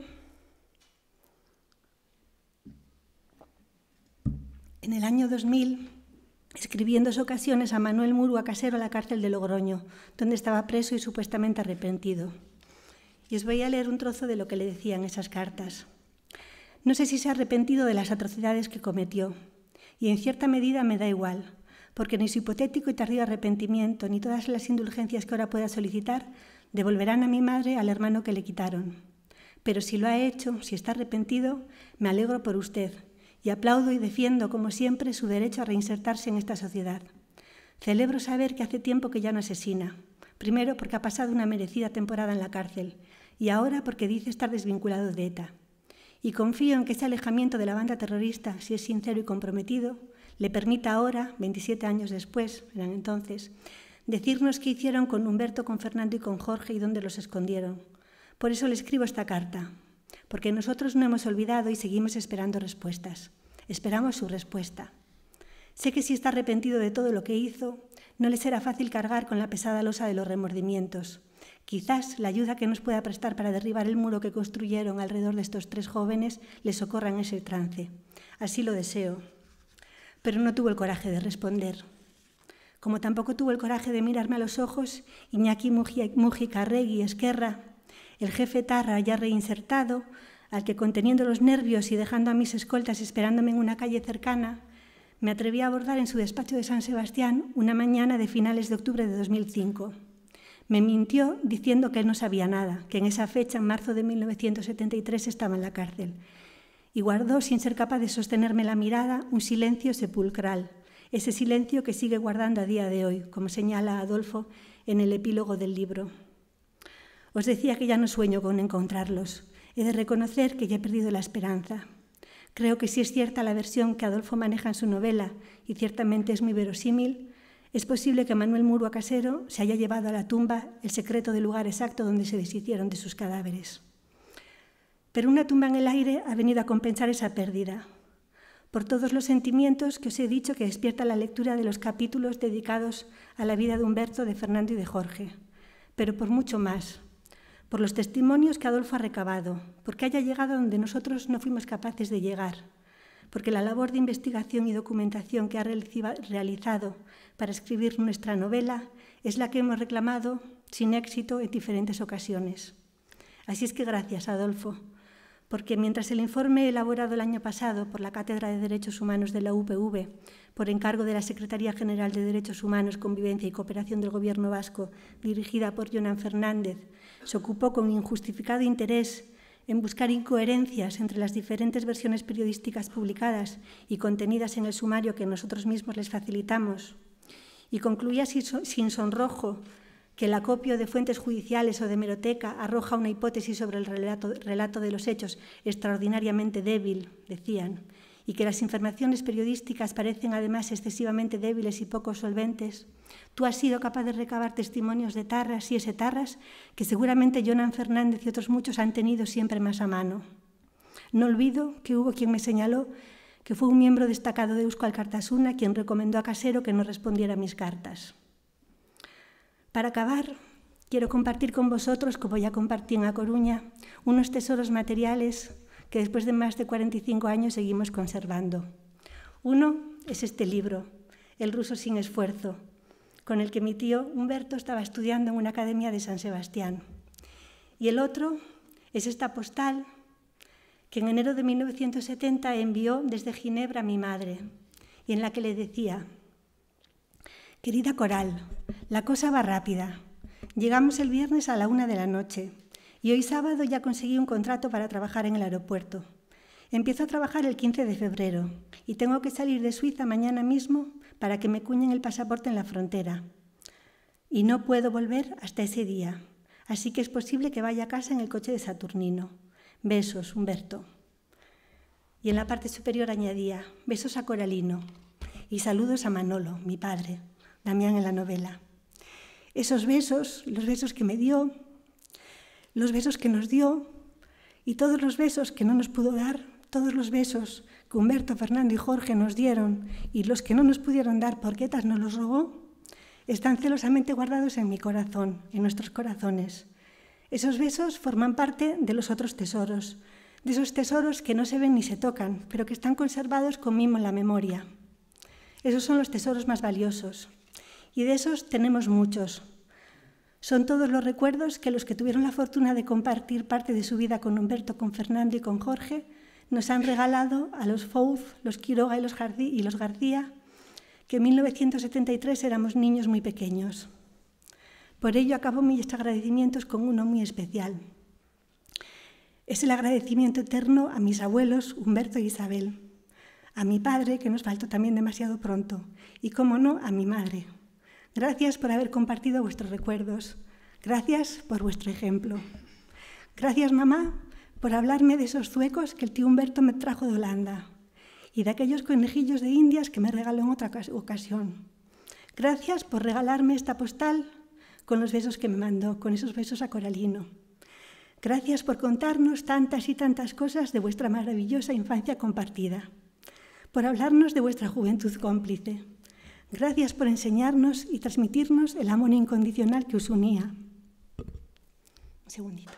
en el año 2000, escribí en dos ocasiones a Manuel Muro, a Casero a la cárcel de Logroño, donde estaba preso y supuestamente arrepentido. Y os voy a leer un trozo de lo que le decían esas cartas. No sé si se ha arrepentido de las atrocidades que cometió, y en cierta medida me da igual porque ni su hipotético y tardío arrepentimiento, ni todas las indulgencias que ahora pueda solicitar, devolverán a mi madre al hermano que le quitaron. Pero si lo ha hecho, si está arrepentido, me alegro por usted y aplaudo y defiendo, como siempre, su derecho a reinsertarse en esta sociedad. Celebro saber que hace tiempo que ya no asesina. Primero porque ha pasado una merecida temporada en la cárcel y ahora porque dice estar desvinculado de ETA. Y confío en que ese alejamiento de la banda terrorista, si es sincero y comprometido, le permita ahora, 27 años después, eran entonces, decirnos qué hicieron con Humberto, con Fernando y con Jorge y dónde los escondieron. Por eso le escribo esta carta, porque nosotros no hemos olvidado y seguimos esperando respuestas. Esperamos su respuesta. Sé que si está arrepentido de todo lo que hizo, no le será fácil cargar con la pesada losa de los remordimientos. Quizás la ayuda que nos pueda prestar para derribar el muro que construyeron alrededor de estos tres jóvenes le socorra en ese trance. Así lo deseo pero no tuvo el coraje de responder. Como tampoco tuvo el coraje de mirarme a los ojos, Iñaki Mujica Regui Esquerra, el jefe Tarra ya reinsertado, al que conteniendo los nervios y dejando a mis escoltas esperándome en una calle cercana, me atreví a abordar en su despacho de San Sebastián una mañana de finales de octubre de 2005. Me mintió diciendo que él no sabía nada, que en esa fecha, en marzo de 1973, estaba en la cárcel, y guardó, sin ser capaz de sostenerme la mirada, un silencio sepulcral, ese silencio que sigue guardando a día de hoy, como señala Adolfo en el epílogo del libro. Os decía que ya no sueño con encontrarlos. He de reconocer que ya he perdido la esperanza. Creo que si es cierta la versión que Adolfo maneja en su novela, y ciertamente es muy verosímil, es posible que Manuel a Casero se haya llevado a la tumba el secreto del lugar exacto donde se deshicieron de sus cadáveres pero una tumba en el aire ha venido a compensar esa pérdida, por todos los sentimientos que os he dicho que despierta la lectura de los capítulos dedicados a la vida de Humberto, de Fernando y de Jorge, pero por mucho más, por los testimonios que Adolfo ha recabado, porque haya llegado donde nosotros no fuimos capaces de llegar, porque la labor de investigación y documentación que ha realizado para escribir nuestra novela es la que hemos reclamado sin éxito en diferentes ocasiones. Así es que gracias, Adolfo porque mientras el informe elaborado el año pasado por la Cátedra de Derechos Humanos de la UPV, por encargo de la Secretaría General de Derechos Humanos, Convivencia y Cooperación del Gobierno Vasco, dirigida por Jonan Fernández, se ocupó con injustificado interés en buscar incoherencias entre las diferentes versiones periodísticas publicadas y contenidas en el sumario que nosotros mismos les facilitamos, y concluía sin sonrojo que el acopio de fuentes judiciales o de meroteca arroja una hipótesis sobre el relato, de los hechos extraordinariamente débil, decían, y que las informaciones periodísticas parecen además excesivamente débiles y poco solventes, tú has sido capaz de recabar testimonios de tarras y esetarras que seguramente Jonan Fernández y otros muchos han tenido siempre más a mano. No olvido que hubo quien me señaló que fue un miembro destacado de Euskal Cartasuna quien recomendó a Casero que no respondiera a mis cartas. Para acabar, quiero compartir con vosotros, como ya compartí en A Coruña, unos tesoros materiales que después de más de 45 años seguimos conservando. Uno es este libro, El ruso sin esfuerzo, con el que mi tío Humberto estaba estudiando en una academia de San Sebastián. Y el otro es esta postal que en enero de 1970 envió desde Ginebra a mi madre y en la que le decía, Querida Coral, la cosa va rápida. Llegamos el viernes a la una de la noche y hoy sábado ya conseguí un contrato para trabajar en el aeropuerto. Empiezo a trabajar el 15 de febrero y tengo que salir de Suiza mañana mismo para que me cuñen el pasaporte en la frontera. Y no puedo volver hasta ese día, así que es posible que vaya a casa en el coche de Saturnino. Besos, Humberto. Y en la parte superior añadía, besos a Coralino y saludos a Manolo, mi padre. Damián en la novela. Esos besos, los besos que me dio, los besos que nos dio y todos los besos que no nos pudo dar, todos los besos que Humberto, Fernando y Jorge nos dieron y los que no nos pudieron dar porque Etas nos los robó, están celosamente guardados en mi corazón, en nuestros corazones. Esos besos forman parte de los otros tesoros, de esos tesoros que no se ven ni se tocan, pero que están conservados con mimo en la memoria. Esos son los tesoros más valiosos, y de esos tenemos muchos. Son todos los recuerdos que los que tuvieron la fortuna de compartir parte de su vida con Humberto, con Fernando y con Jorge nos han regalado a los Fouz, los Quiroga y los, y los García, que en 1973 éramos niños muy pequeños. Por ello acabo mis agradecimientos con uno muy especial. Es el agradecimiento eterno a mis abuelos Humberto y e Isabel, a mi padre, que nos faltó también demasiado pronto, y, como no, a mi madre, Gracias por haber compartido vuestros recuerdos. Gracias por vuestro ejemplo. Gracias, mamá, por hablarme de esos zuecos que el tío Humberto me trajo de Holanda y de aquellos conejillos de indias que me regaló en otra ocasión. Gracias por regalarme esta postal con los besos que me mandó, con esos besos a Coralino. Gracias por contarnos tantas y tantas cosas de vuestra maravillosa infancia compartida, por hablarnos de vuestra juventud cómplice Gracias por enseñarnos y transmitirnos el amor incondicional que os unía. Un segundito.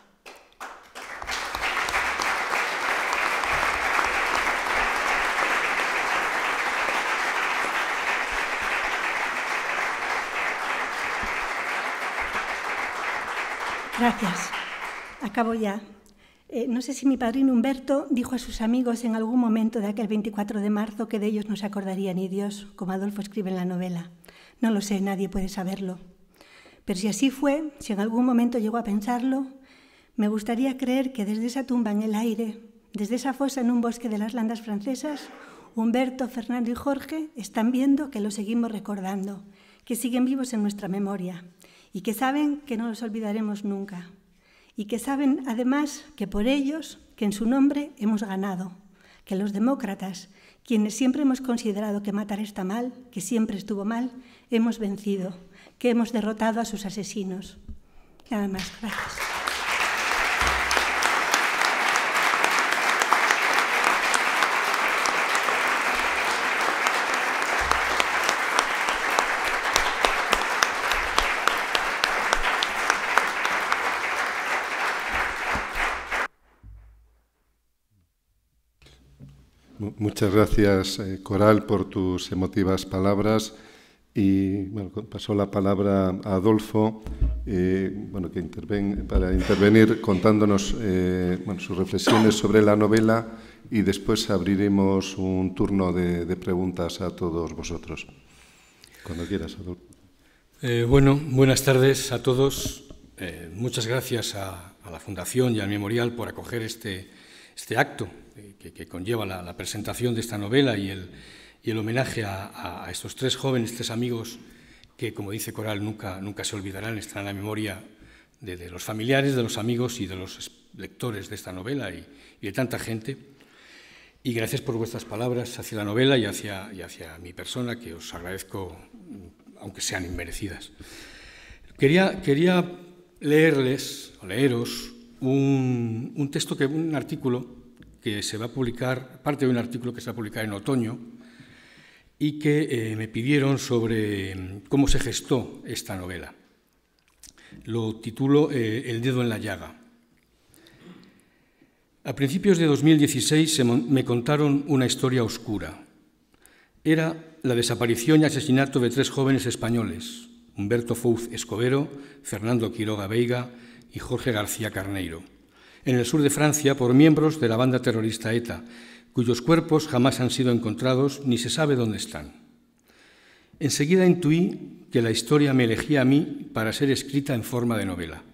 Gracias. Acabo ya. Eh, no sé si mi padrino Humberto dijo a sus amigos en algún momento de aquel 24 de marzo que de ellos no se acordaría ni Dios, como Adolfo escribe en la novela. No lo sé, nadie puede saberlo. Pero si así fue, si en algún momento llegó a pensarlo, me gustaría creer que desde esa tumba en el aire, desde esa fosa en un bosque de las landas francesas, Humberto, Fernando y Jorge están viendo que lo seguimos recordando, que siguen vivos en nuestra memoria y que saben que no los olvidaremos nunca y que saben además que por ellos, que en su nombre hemos ganado, que los demócratas, quienes siempre hemos considerado que matar está mal, que siempre estuvo mal, hemos vencido, que hemos derrotado a sus asesinos. Nada más, gracias. Muchas gracias, eh, Coral, por tus emotivas palabras. Y bueno, pasó la palabra a Adolfo, eh, bueno, que interven, para intervenir contándonos eh, sus reflexiones sobre la novela y después abriremos un turno de, preguntas a todos vosotros. Cuando quieras, Adolfo. bueno, buenas tardes a todos. muchas gracias a, a la Fundación y al Memorial por acoger este, este acto que, conlleva la, presentación de esta novela y el, homenaje a, estos tres jóvenes, tres amigos que, como dice Coral, nunca, nunca se olvidarán, están en la memoria de, los familiares, de los amigos y de los lectores de esta novela y, de tanta gente. Y gracias por vuestras palabras hacia la novela y hacia, hacia mi persona, que os agradezco, aunque sean inmerecidas. Quería, quería leerles, o leeros, un, texto, que, un artículo que se va a publicar, parte de un artículo que se va a publicar en otoño y que eh, me pidieron sobre mm, cómo se gestó esta novela. Lo titulo eh, El dedo en la llaga. A principios de 2016 se me contaron una historia oscura. Era la desaparición y asesinato de tres jóvenes españoles, Humberto Fouz Escobero, Fernando Quiroga Veiga y Jorge García Carneiro, en el sur de Francia por miembros de la banda terrorista ETA, cuyos cuerpos jamás han sido encontrados ni se sabe dónde están. Enseguida intuí que la historia me elegía a mí para ser escrita en forma de novela.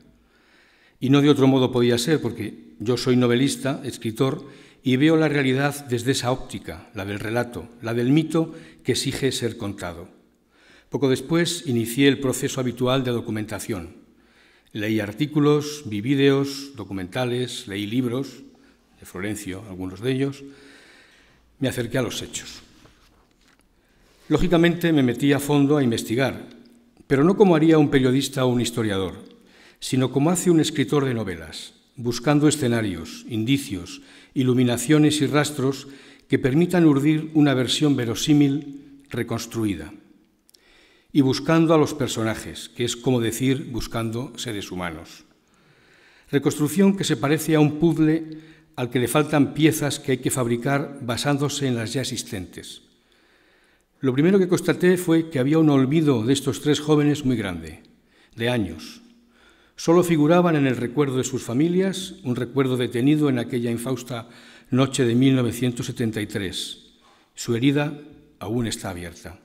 Y no de otro modo podía ser, porque yo soy novelista, escritor, y veo la realidad desde esa óptica, la del relato, la del mito que exige ser contado. Poco después inicié el proceso habitual de documentación. Leí artículos, vi vídeos, documentales, leí libros, de Florencio, algunos de ellos. Me acerqué a los hechos. Lógicamente me metí a fondo a investigar, pero no como haría un periodista o un historiador, sino como hace un escritor de novelas, buscando escenarios, indicios, iluminaciones y rastros que permitan urdir una versión verosímil reconstruida y buscando a los personajes, que es como decir buscando seres humanos. Reconstrucción que se parece a un puzzle al que le faltan piezas que hay que fabricar basándose en las ya existentes. Lo primero que constaté fue que había un olvido de estos tres jóvenes muy grande, de años. Solo figuraban en el recuerdo de sus familias, un recuerdo detenido en aquella infausta noche de 1973. Su herida aún está abierta.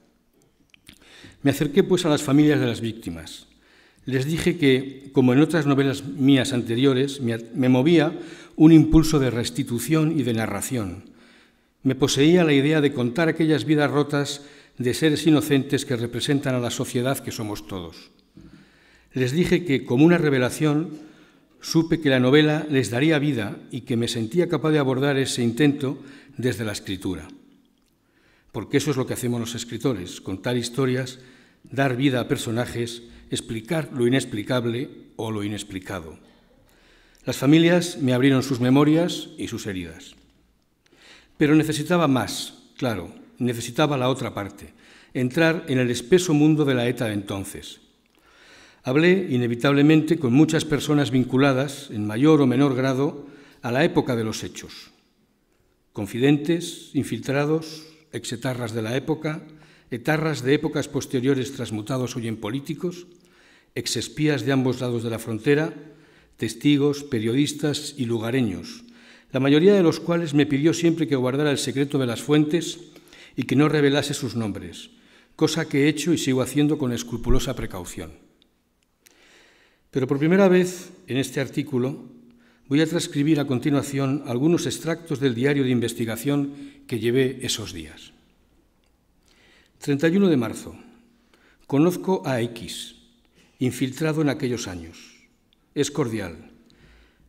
Me acerqué pues a las familias de las víctimas. Les dije que, como en otras novelas mías anteriores, me movía un impulso de restitución y de narración. Me poseía la idea de contar aquellas vidas rotas de seres inocentes que representan a la sociedad que somos todos. Les dije que, como una revelación, supe que la novela les daría vida y que me sentía capaz de abordar ese intento desde la escritura. Porque eso es lo que hacemos los escritores, contar historias dar vida a personajes, explicar lo inexplicable o lo inexplicado. Las familias me abrieron sus memorias y sus heridas. Pero necesitaba más, claro, necesitaba la otra parte, entrar en el espeso mundo de la ETA de entonces. Hablé inevitablemente con muchas personas vinculadas, en mayor o menor grado, a la época de los hechos. Confidentes, infiltrados, exetarras de la época, etarras de épocas posteriores transmutados hoy en políticos, exespías de ambos lados de la frontera, testigos, periodistas y lugareños, la mayoría de los cuales me pidió siempre que guardara el secreto de las fuentes y que no revelase sus nombres, cosa que he hecho y sigo haciendo con escrupulosa precaución. Pero por primera vez en este artículo voy a transcribir a continuación algunos extractos del diario de investigación que llevé esos días. 31 de marzo. Conozco a X, infiltrado en aquellos años. Es cordial.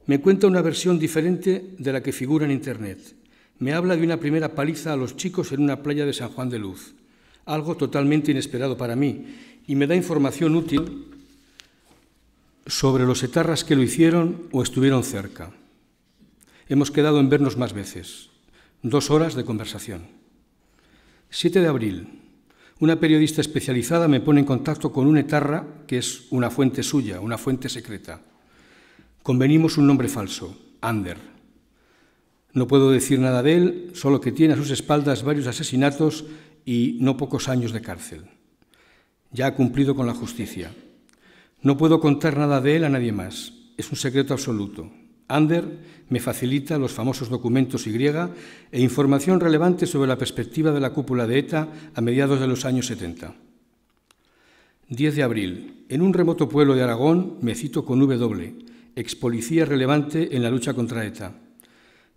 Me cuenta una versión diferente de la que figura en Internet. Me habla de una primera paliza a los chicos en una playa de San Juan de Luz, algo totalmente inesperado para mí, y me da información útil sobre los etarras que lo hicieron o estuvieron cerca. Hemos quedado en vernos más veces. Dos horas de conversación. 7 de abril. Una periodista especializada me pone en contacto con un etarra que es una fuente suya, una fuente secreta. Convenimos un nombre falso, Ander. No puedo decir nada de él, solo que tiene a sus espaldas varios asesinatos y no pocos años de cárcel. Ya ha cumplido con la justicia. No puedo contar nada de él a nadie más. Es un secreto absoluto. Ander me facilita los famosos documentos Y e información relevante sobre la perspectiva de la cúpula de ETA a mediados de los años 70. 10 de abril. En un remoto pueblo de Aragón me cito con W, ex policía relevante en la lucha contra ETA.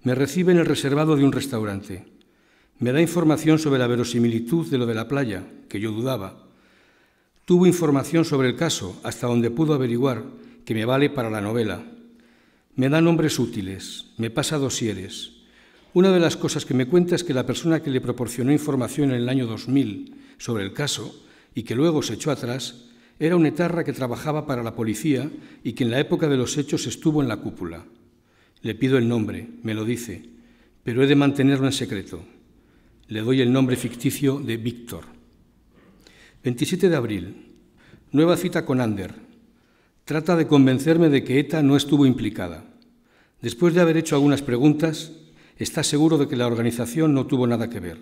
Me recibe en el reservado de un restaurante. Me da información sobre la verosimilitud de lo de la playa, que yo dudaba. Tuvo información sobre el caso, hasta donde pudo averiguar, que me vale para la novela. Me da nombres útiles, me pasa dosieres. Una de las cosas que me cuenta es que la persona que le proporcionó información en el año 2000 sobre el caso y que luego se echó atrás era un etarra que trabajaba para la policía y que en la época de los hechos estuvo en la cúpula. Le pido el nombre, me lo dice, pero he de mantenerlo en secreto. Le doy el nombre ficticio de Víctor. 27 de abril. Nueva cita con Ander. Trata de convencerme de que ETA no estuvo implicada. Después de haber hecho algunas preguntas, está seguro de que la organización no tuvo nada que ver.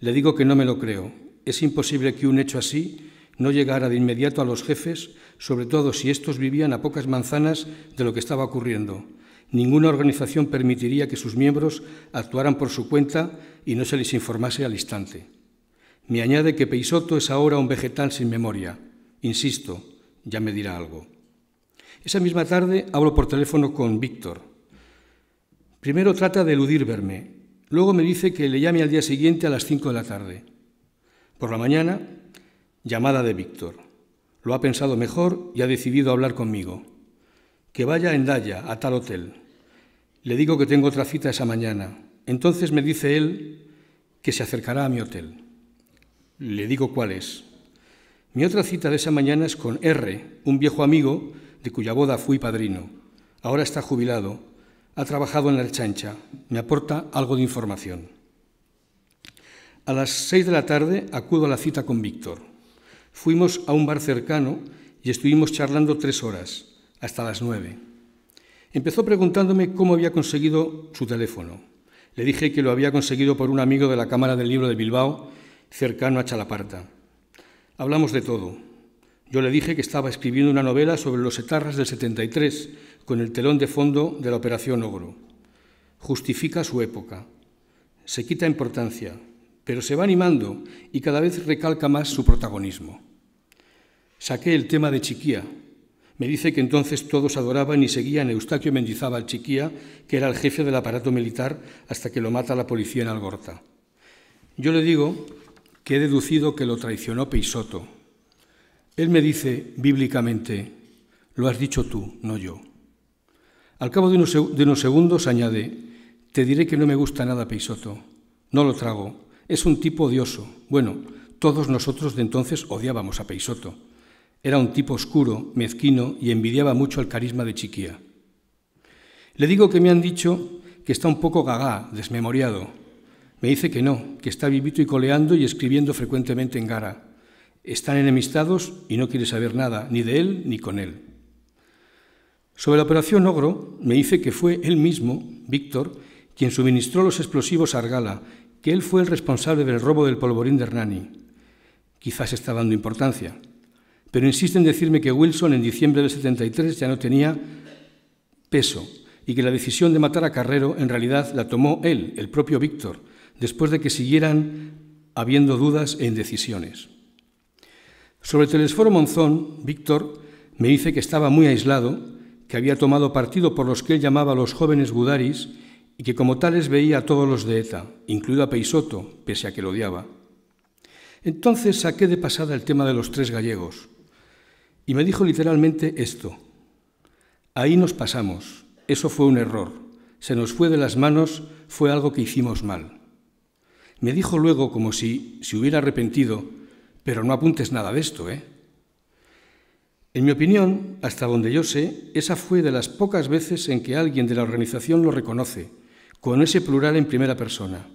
Le digo que no me lo creo. Es imposible que un hecho así no llegara de inmediato a los jefes, sobre todo si estos vivían a pocas manzanas de lo que estaba ocurriendo. Ninguna organización permitiría que sus miembros actuaran por su cuenta y no se les informase al instante. Me añade que Peisoto es ahora un vegetal sin memoria. Insisto, ya me dirá algo. Esa misma tarde hablo por teléfono con Víctor Primero trata de eludir verme, luego me dice que le llame al día siguiente a las 5 de la tarde. Por la mañana, llamada de Víctor. Lo ha pensado mejor y ha decidido hablar conmigo. Que vaya en Daya, a tal hotel. Le digo que tengo otra cita esa mañana. Entonces me dice él que se acercará a mi hotel. Le digo cuál es. Mi otra cita de esa mañana es con R, un viejo amigo de cuya boda fui padrino. Ahora está jubilado ha trabajado en la chancha. Me aporta algo de información. A las seis de la tarde acudo a la cita con Víctor. Fuimos a un bar cercano y estuvimos charlando tres horas, hasta las nueve. Empezó preguntándome cómo había conseguido su teléfono. Le dije que lo había conseguido por un amigo de la Cámara del Libro de Bilbao, cercano a Chalaparta. Hablamos de todo. Yo le dije que estaba escribiendo una novela sobre los etarras del 73, con el telón de fondo de la Operación Ogro. Justifica su época, se quita importancia, pero se va animando y cada vez recalca más su protagonismo. Saqué el tema de Chiquía. Me dice que entonces todos adoraban y seguían Eustaquio Mendizábal Chiquía, que era el jefe del aparato militar hasta que lo mata la policía en Algorta. Yo le digo que he deducido que lo traicionó Peisoto. Él me dice bíblicamente, lo has dicho tú, no yo. Al cabo de unos, segundos añade, te diré que no me gusta nada Peisoto, No lo trago. Es un tipo odioso. Bueno, todos nosotros de entonces odiábamos a Peisoto. Era un tipo oscuro, mezquino y envidiaba mucho el carisma de Chiquía. Le digo que me han dicho que está un poco gagá, desmemoriado. Me dice que no, que está vivito y coleando y escribiendo frecuentemente en Gara. Están enemistados y no quiere saber nada, ni de él ni con él. Sobre la operación Ogro, me dice que fue él mismo, Víctor, quien suministró los explosivos a Argala, que él fue el responsable del robo del polvorín de Hernani. Quizás está dando importancia. Pero insiste en decirme que Wilson en diciembre del 73 ya no tenía peso y que la decisión de matar a Carrero en realidad la tomó él, el propio Víctor, después de que siguieran habiendo dudas e indecisiones. Sobre el Telesforo Monzón, Víctor me dice que estaba muy aislado que había tomado partido por los que él llamaba los jóvenes gudaris y que como tales veía a todos los de ETA, incluido a Peisoto, pese a que lo odiaba. Entonces saqué de pasada el tema de los tres gallegos y me dijo literalmente esto. Ahí nos pasamos, eso fue un error, se nos fue de las manos, fue algo que hicimos mal. Me dijo luego como si se si hubiera arrepentido, pero no apuntes nada de esto, ¿eh? En mi opinión, hasta donde yo sé, esa fue de las pocas veces en que alguien de la organización lo reconoce, con ese plural en primera persona.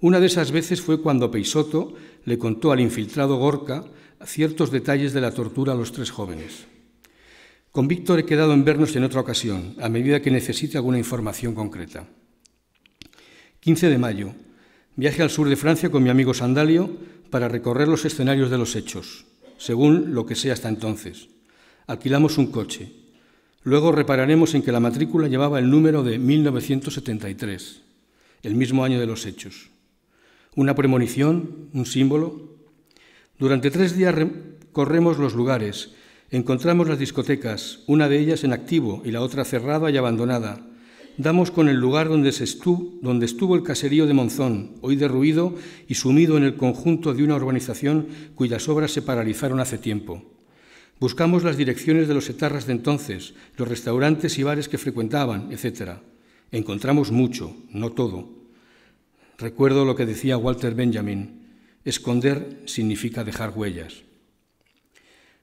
Una de esas veces fue cuando Peisoto le contó al infiltrado Gorka ciertos detalles de la tortura a los tres jóvenes. Con Víctor he quedado en vernos en otra ocasión, a medida que necesite alguna información concreta. 15 de mayo. Viaje al sur de Francia con mi amigo Sandalio para recorrer los escenarios de los hechos, según lo que sé hasta entonces. Alquilamos un coche. Luego repararemos en que la matrícula llevaba el número de 1973, el mismo año de los hechos. Una premonición, un símbolo. Durante tres días corremos los lugares, encontramos las discotecas, una de ellas en activo y la otra cerrada y abandonada. Damos con el lugar donde, estuvo, donde estuvo el caserío de Monzón, hoy derruido y sumido en el conjunto de una urbanización cuyas obras se paralizaron hace tiempo. Buscamos las direcciones de los etarras de entonces, los restaurantes y bares que frecuentaban, etc. Encontramos mucho, no todo. Recuerdo lo que decía Walter Benjamin, esconder significa dejar huellas.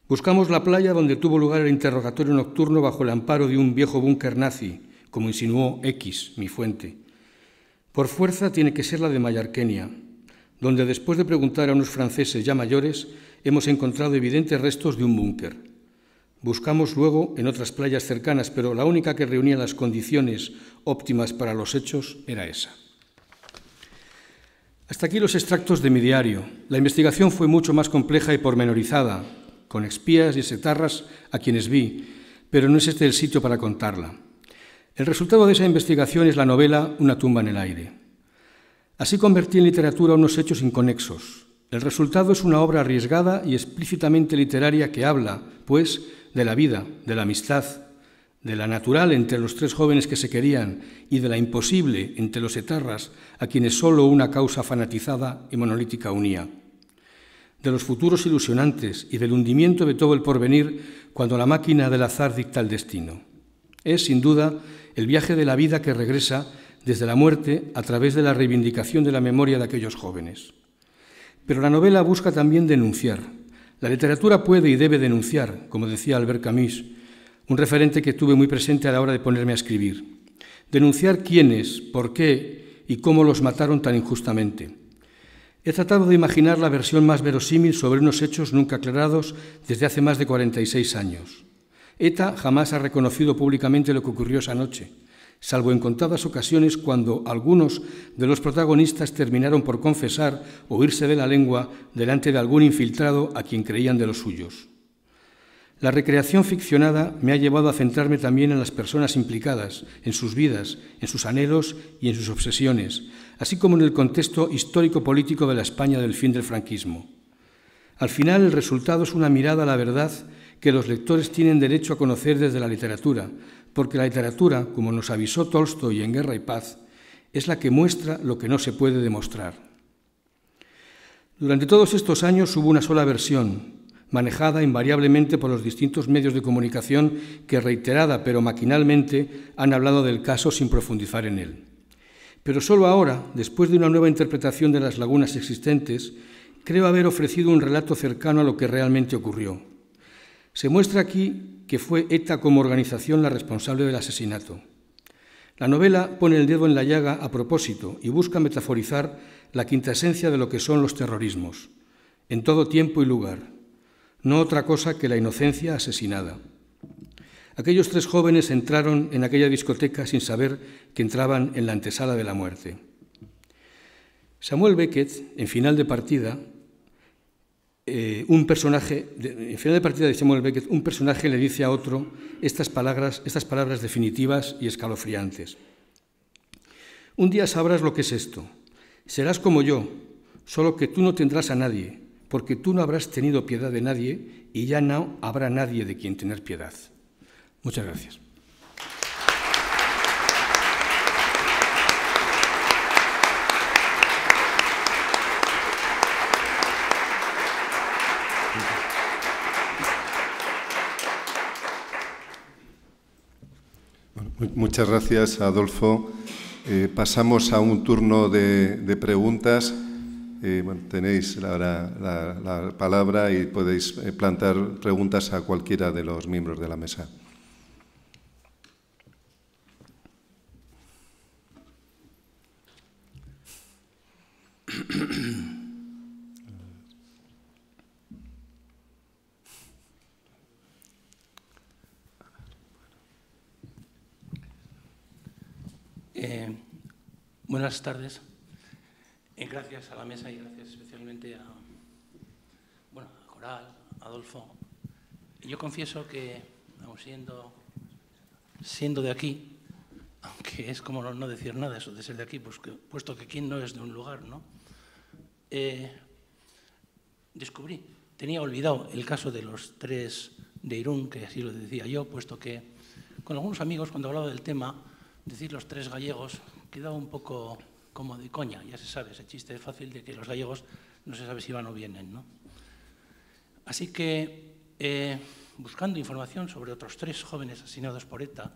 Buscamos la playa donde tuvo lugar el interrogatorio nocturno bajo el amparo de un viejo búnker nazi, como insinuó X, mi fuente. Por fuerza tiene que ser la de Mayarkenia, donde después de preguntar a unos franceses ya mayores, hemos encontrado evidentes restos de un búnker. Buscamos luego en otras playas cercanas, pero la única que reunía las condiciones óptimas para los hechos era esa. Hasta aquí los extractos de mi diario. La investigación fue mucho más compleja y pormenorizada, con espías y setarras a quienes vi, pero no es este el sitio para contarla. El resultado de esa investigación es la novela Una tumba en el aire. Así convertí en literatura unos hechos inconexos, el resultado es una obra arriesgada y explícitamente literaria que habla, pues, de la vida, de la amistad, de la natural entre los tres jóvenes que se querían y de la imposible entre los etarras a quienes sólo una causa fanatizada y monolítica unía, de los futuros ilusionantes y del hundimiento de todo el porvenir cuando la máquina del azar dicta el destino. Es, sin duda, el viaje de la vida que regresa desde la muerte a través de la reivindicación de la memoria de aquellos jóvenes. Pero la novela busca también denunciar. La literatura puede y debe denunciar, como decía Albert Camus, un referente que tuve muy presente a la hora de ponerme a escribir. Denunciar quiénes, por qué y cómo los mataron tan injustamente. He tratado de imaginar la versión más verosímil sobre unos hechos nunca aclarados desde hace más de 46 años. ETA jamás ha reconocido públicamente lo que ocurrió esa noche salvo en contadas ocasiones cuando algunos de los protagonistas terminaron por confesar o irse de la lengua delante de algún infiltrado a quien creían de los suyos. La recreación ficcionada me ha llevado a centrarme también en las personas implicadas, en sus vidas, en sus anhelos y en sus obsesiones, así como en el contexto histórico-político de la España del fin del franquismo. Al final, el resultado es una mirada a la verdad que los lectores tienen derecho a conocer desde la literatura, porque la literatura, como nos avisó Tolstoy en Guerra y Paz, es la que muestra lo que no se puede demostrar. Durante todos estos años hubo una sola versión, manejada invariablemente por los distintos medios de comunicación que reiterada pero maquinalmente han hablado del caso sin profundizar en él. Pero solo ahora, después de una nueva interpretación de las lagunas existentes, creo haber ofrecido un relato cercano a lo que realmente ocurrió. Se muestra aquí que fue ETA como organización la responsable del asesinato. La novela pone el dedo en la llaga a propósito y busca metaforizar la esencia de lo que son los terrorismos, en todo tiempo y lugar, no otra cosa que la inocencia asesinada. Aquellos tres jóvenes entraron en aquella discoteca sin saber que entraban en la antesala de la muerte. Samuel Beckett, en final de partida, eh, un personaje, en final de partida de Samuel Beckett, un personaje le dice a otro estas palabras, estas palabras definitivas y escalofriantes. Un día sabrás lo que es esto. Serás como yo, solo que tú no tendrás a nadie, porque tú no habrás tenido piedad de nadie y ya no habrá nadie de quien tener piedad. Muchas gracias. Muchas gracias, Adolfo. Eh, pasamos a un turno de, preguntas. Eh, tenéis la, la, palabra y podéis eh, plantar preguntas a cualquiera de los miembros de la mesa. Eh, buenas tardes. Eh, gracias a la mesa y gracias especialmente a, bueno, Coral, Adolfo. Yo confieso que, aun siendo, siendo de aquí, aunque es como no decir nada eso de ser de aquí, pues puesto que quien no es de un lugar, ¿no? Eh, descubrí, tenía olvidado el caso de los tres de Irún, que así lo decía yo, puesto que con algunos amigos, cuando hablaba del tema, decir los tres gallegos queda un poco como de coña, ya se sabe, ese chiste es fácil de que los gallegos no se sabe si van o vienen. ¿no? Así que, eh, buscando información sobre otros tres jóvenes asesinados por ETA,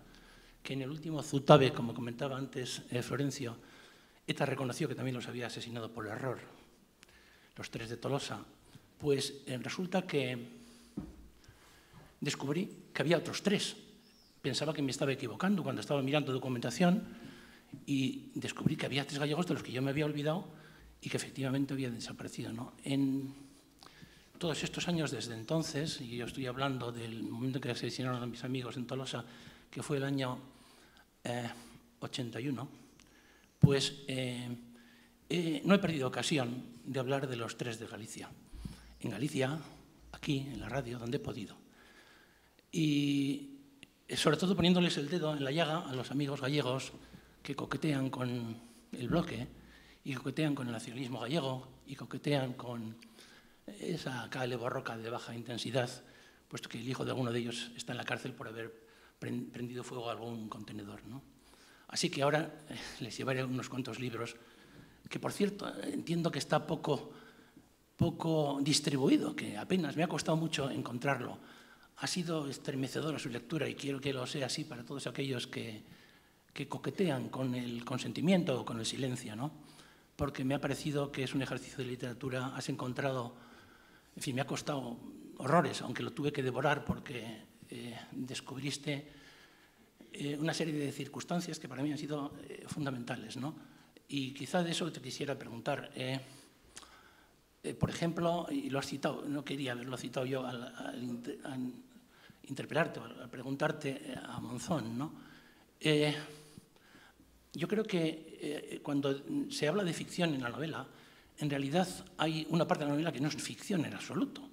que en el último Zutabe, como comentaba antes eh, Florencio, ETA reconoció que también los había asesinado por error, los tres de Tolosa, pues eh, resulta que descubrí que había otros tres pensaba que me estaba equivocando cuando estaba mirando documentación y descubrí que había tres gallegos de los que yo me había olvidado y que efectivamente habían desaparecido. ¿no? En todos estos años desde entonces, y yo estoy hablando del momento en que asesinaron a mis amigos en Tolosa, que fue el año 81, eh, pues eh, eh, no he perdido ocasión de hablar de los tres de Galicia. En Galicia, aquí, en la radio, donde he podido. Y eh, sobre todo poniéndoles el dedo en la llaga a los amigos gallegos que coquetean con el bloque y coquetean con el nacionalismo gallego y coquetean con esa calle barroca de baja intensidad, puesto que el hijo de alguno de ellos está en la cárcel por haber prendido fuego a algún contenedor. Así que ahora eh, les llevaré unos cuantos libros, que por cierto entiendo que está poco, poco distribuido, que apenas me ha costado mucho encontrarlo ha sido estremecedora su lectura y quiero que lo sea así para todos aquellos que, que coquetean con el consentimiento o con el silencio, ¿no? Porque me ha parecido que es un ejercicio de literatura, has encontrado, en fin, me ha costado horrores, aunque lo tuve que devorar porque eh, descubriste eh, una serie de circunstancias que para mí han sido eh, fundamentales, ¿no? Y quizá de eso te quisiera preguntar. Eh, por ejemplo, y lo has citado, no quería haberlo citado yo al, al, al preguntarte eh, a Monzón, ¿no? Eh, yo creo que cuando se habla de ficción en la novela, en realidad hay una parte de la novela que no es ficción en absoluto.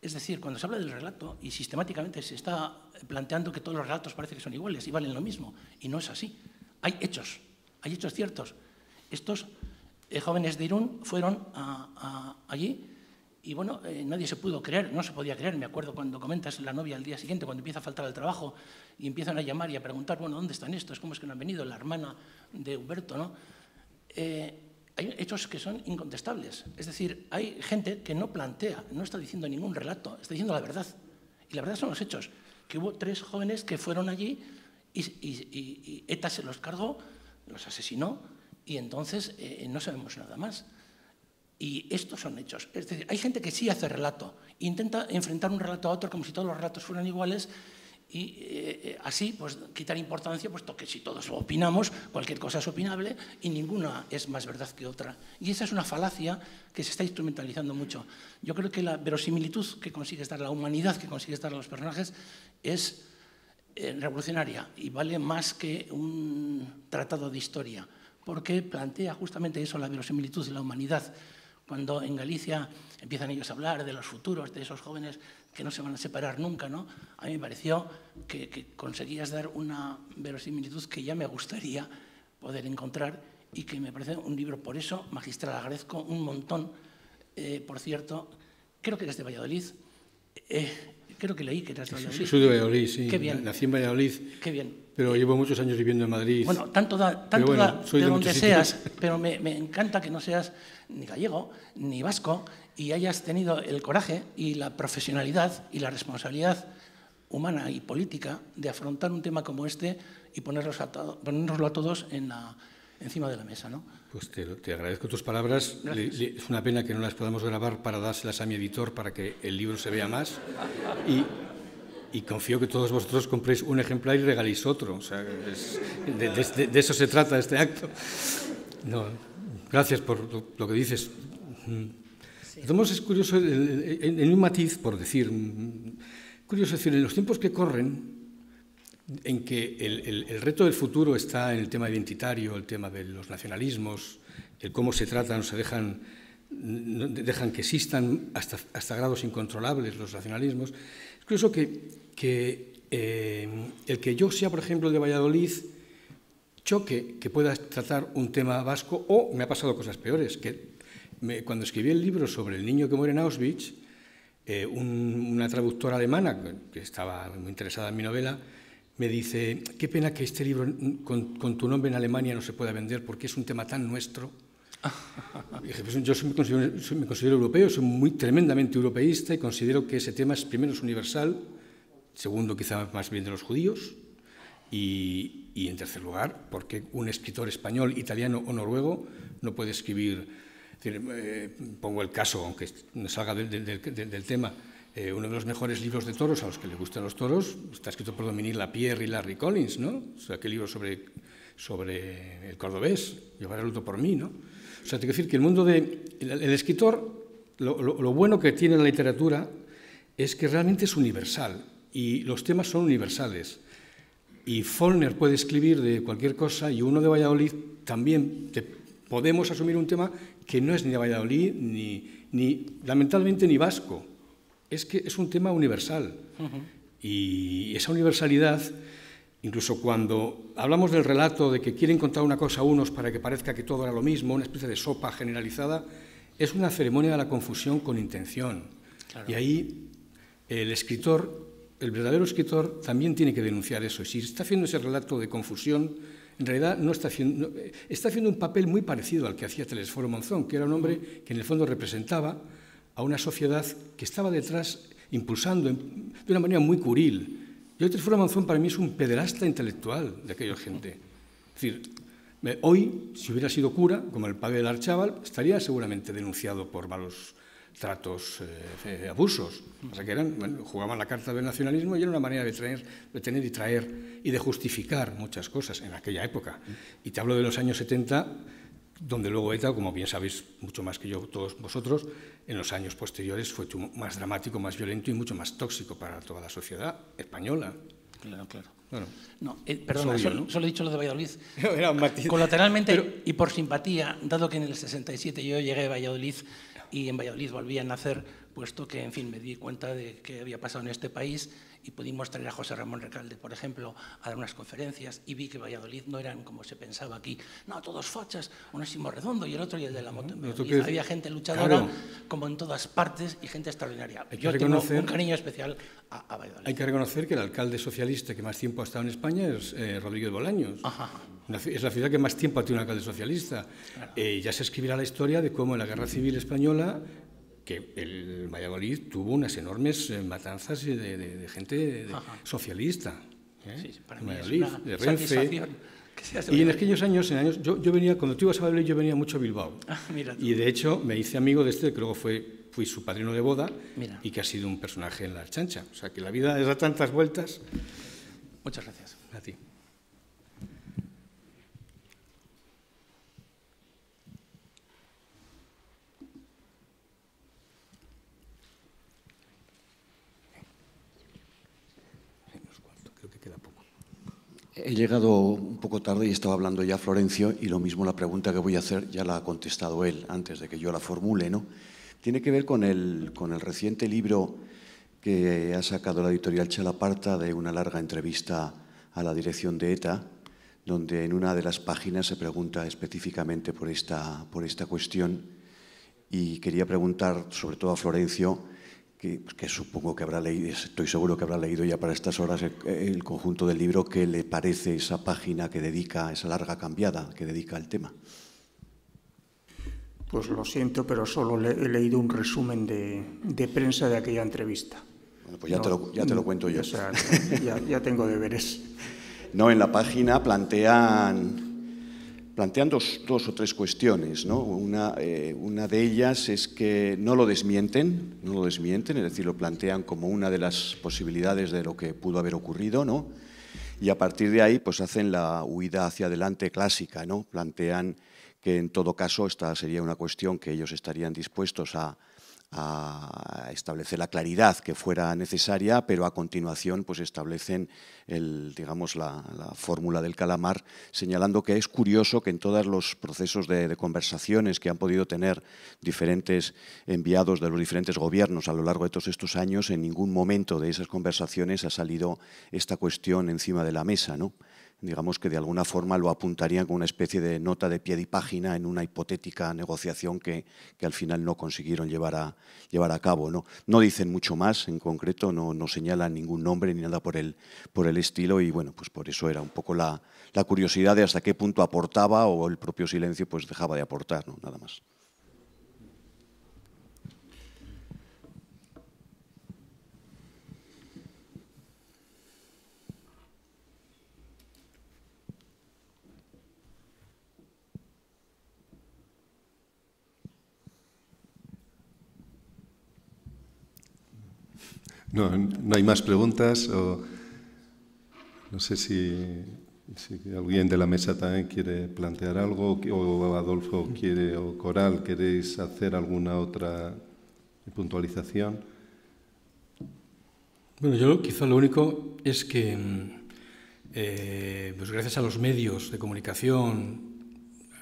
Es decir, cuando se habla del relato y sistemáticamente se está planteando que todos los relatos parece que son iguales y valen lo mismo, y no es así. Hay hechos, hay hechos ciertos. Estos eh, jóvenes de Irún fueron a, allí y bueno, eh, nadie se pudo creer, no se podía creer, me acuerdo cuando comentas la novia al día siguiente, cuando empieza a faltar el trabajo y empiezan a llamar y a preguntar, bueno, ¿dónde están estos? ¿Cómo es que no han venido? La hermana de Humberto, ¿no? Eh, hay hechos que son incontestables. Es decir, hay gente que no plantea, no está diciendo ningún relato, está diciendo la verdad. Y la verdad son los hechos. Que hubo tres jóvenes que fueron allí y, y ETA se los cargó, los asesinó y entonces eh, no sabemos nada más. Y estos son hechos. Es decir, hay gente que sí hace relato, intenta enfrentar un relato a otro como si todos los relatos fueran iguales y eh, eh, así pues quitar importancia puesto que si todos opinamos cualquier cosa es opinable y ninguna es más verdad que otra y esa es una falacia que se está instrumentalizando mucho yo creo que la verosimilitud que consigue estar la humanidad que consigue dar a los personajes es revolucionaria y vale más que un tratado de historia porque plantea justamente eso, la verosimilitud de la humanidad. Cuando en Galicia empiezan ellos a hablar de los futuros, de esos jóvenes que no se van a separar nunca, ¿no? A mí me pareció que, conseguías dar una verosimilitud que ya me gustaría poder encontrar y que me parece un libro, por eso, magistral, agradezco un montón. Eh, por cierto, creo que eres de Valladolid. Eh, creo que leí que eras de Valladolid. de Valladolid, sí. Nací en Valladolid. Qué bien. Pero eh, llevo muchos años viviendo en Madrid. Bueno, tanto da, de, donde seas, pero me, encanta que no seas ni gallego, ni vasco, y hayas tenido el coraje y la profesionalidad y la responsabilidad humana y política de afrontar un tema como este y ponerlos a ponernoslo a todos en la, encima de la mesa. ¿no? Pues te, te agradezco tus palabras. es una pena que no las podamos grabar para dárselas a mi editor para que el libro se vea más. Y y confío que todos vosotros compréis un ejemplar y regaléis otro. O sea, de, eso se trata este acto. No, gracias por lo, que dices. es curioso, en, un matiz, por decir, curioso en los tiempos que corren, en que el, reto del futuro está en el tema identitario, el tema de los nacionalismos, el cómo se tratan no se dejan, dejan que existan hasta, hasta grados incontrolables los nacionalismos, Incluso que, eh, el que yo sea, por ejemplo, de Valladolid, choque que pueda tratar un tema vasco, o me ha pasado cosas peores, que cuando escribí el libro sobre el niño que muere en Auschwitz, eh, una traductora alemana que estaba muy interesada en mi novela, me dice, qué pena que este libro con tu nombre en Alemania no se pueda vender porque es un tema tan nuestro Pues, yo me, considero, europeo, soy muy tremendamente europeísta y considero que ese tema es, primero es universal, segundo quizá más bien de los judíos y, en tercer lugar porque un escritor español, italiano o noruego no puede escribir, eh, pongo el caso, aunque salga del, tema, eh, uno de los mejores libros de toros a los que le gustan los toros está escrito por Dominique Lapierre y Larry Collins, ¿no? O sea, aquel libro sobre, sobre el cordobés, llevar el luto por mí, ¿no? O sea, tengo que decir que el mundo de, el, escritor, lo, bueno que tiene la literatura es que realmente es universal y los temas son universales. Y Follner puede escribir de cualquier cosa y uno de Valladolid también podemos asumir un tema que no es ni de Valladolid ni, ni lamentablemente ni vasco. Es que es un tema universal. Y esa universalidad Incluso cuando hablamos del relato de que quieren contar una cosa a unos para que parezca que todo era lo mismo, una especie de sopa generalizada, es una ceremonia de la confusión con intención. Y ahí el escritor, el verdadero escritor, también tiene que denunciar eso. Y Si está haciendo ese relato de confusión, en realidad no está haciendo, está haciendo un papel muy parecido al que hacía Telesforo Monzón, que era un hombre que en el fondo representaba a una sociedad que estaba detrás impulsando de una manera muy curil y el Fuera Manzón para mí es un pederasta intelectual de aquella gente. Es decir, hoy, si hubiera sido cura, como el padre del Archaval, estaría seguramente denunciado por malos tratos, eh, eh, abusos. O sea que eran, jugaban la carta del nacionalismo y era una manera de, de tener y traer y de justificar muchas cosas en aquella época. Y te hablo de los años 70 donde luego ETA, como bien sabéis mucho más que yo todos vosotros, en los años posteriores fue más dramático, más violento y mucho más tóxico para toda la sociedad española. Claro, claro. no, eh, perdona, solo, he dicho lo de Valladolid. Era un Colateralmente y por simpatía, dado que en el 67 yo llegué a Valladolid y en Valladolid volví a nacer, puesto que, en fin, me di cuenta de que había pasado en este país y pudimos traer a José Ramón Recalde, por ejemplo, a dar unas conferencias y vi que Valladolid no eran como se pensaba aquí, no, todos fachas, uno es Simo Redondo y el otro es el de la moto. había gente luchadora como en todas partes y gente extraordinaria. Hay que Yo reconocer, tengo un cariño especial a, Valladolid. Hay que reconocer que el alcalde socialista que más tiempo ha estado en España es Rodrigo eh, Rodríguez Bolaños. Es la ciudad que más tiempo ha tenido un alcalde socialista. Eh, ya se escribirá la historia de cómo en la Guerra Civil Española que el Valladolid tuvo unas enormes eh, matanzas eh, de, gente socialista. ¿eh? de Renfe. Y en aquellos años, en años yo, venía, cuando tú ibas a Valladolid, yo venía mucho a Bilbao. Ah, y de hecho me hice amigo de este, creo que fue, fui su padrino de boda y que ha sido un personaje en la chancha. O sea que la vida da tantas vueltas. Muchas gracias. he llegado un poco tarde y estaba hablando ya Florencio y lo mismo la pregunta que voy a hacer ya la ha contestado él antes de que yo la formule, ¿no? Tiene que ver con el, con el reciente libro que ha sacado la editorial Chalaparta de una larga entrevista a la dirección de ETA, donde en una de las páginas se pregunta específicamente por esta, por esta cuestión y quería preguntar sobre todo a Florencio que, supongo que habrá leído, estoy seguro que habrá leído ya para estas horas el, conjunto del libro, ¿Qué le parece esa página que dedica, esa larga cambiada que dedica al tema? Pues lo siento, pero solo he leído un resumen de, prensa de aquella entrevista. Bueno, pues ya, te, lo, cuento yo. ya, ya tengo deberes. No, en la página plantean Planteando dos, o tres cuestiones. Una, eh, una, de ellas es que no lo desmienten, no lo desmienten, es decir, lo plantean como una de las posibilidades de lo que pudo haber ocurrido, ¿no? Y a partir de ahí, pues hacen la huida hacia adelante clásica, ¿no? Plantean que en todo caso esta sería una cuestión que ellos estarían dispuestos a, a establecer la claridad que fuera necesaria, pero a continuación pues establecen el, digamos, la, fórmula del calamar, señalando que es curioso que en todos los procesos de, de, conversaciones que han podido tener diferentes enviados de los diferentes gobiernos a lo largo de todos estos años, en ningún momento de esas conversaciones ha salido esta cuestión encima de la mesa. ¿no? digamos que de alguna forma lo apuntarían con una especie de nota de pie de página en una hipotética negociación que, que al final no consiguieron llevar a, llevar a cabo. ¿no? dicen mucho más en concreto, no, no señalan ningún nombre ni nada por el, por el estilo y bueno, pues por eso era un poco la, la curiosidad de hasta qué punto aportaba o el propio silencio pues dejaba de aportar, nada más. No, no hay más preguntas. no sé si, alguien de la mesa también quiere plantear algo, o Adolfo quiere, o Coral, ¿queréis hacer alguna otra puntualización? Bueno, yo quizá lo único es que, mm, eh, pues gracias a los medios de comunicación,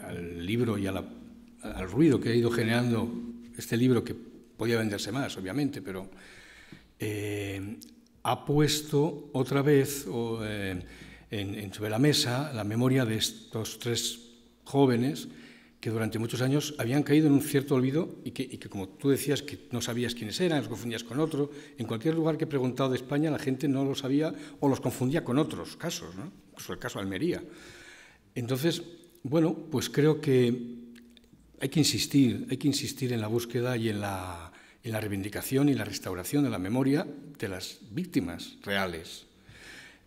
al libro y al ruido que ha ido generando este libro, que podía venderse más, obviamente, pero eh, ha puesto otra vez eh, en, sobre la mesa la memoria de estos tres jóvenes que durante muchos años habían caído en un cierto olvido y que, como tú decías, que no sabías quiénes eran, los confundías con otro. En cualquier lugar que he preguntado de España, la gente no lo sabía o los confundía con otros casos, ¿no? incluso el caso de Almería. Entonces, bueno, pues creo que hay que insistir, hay que insistir en la búsqueda y en la, en la reivindicación y la restauración de la memoria de las víctimas reales.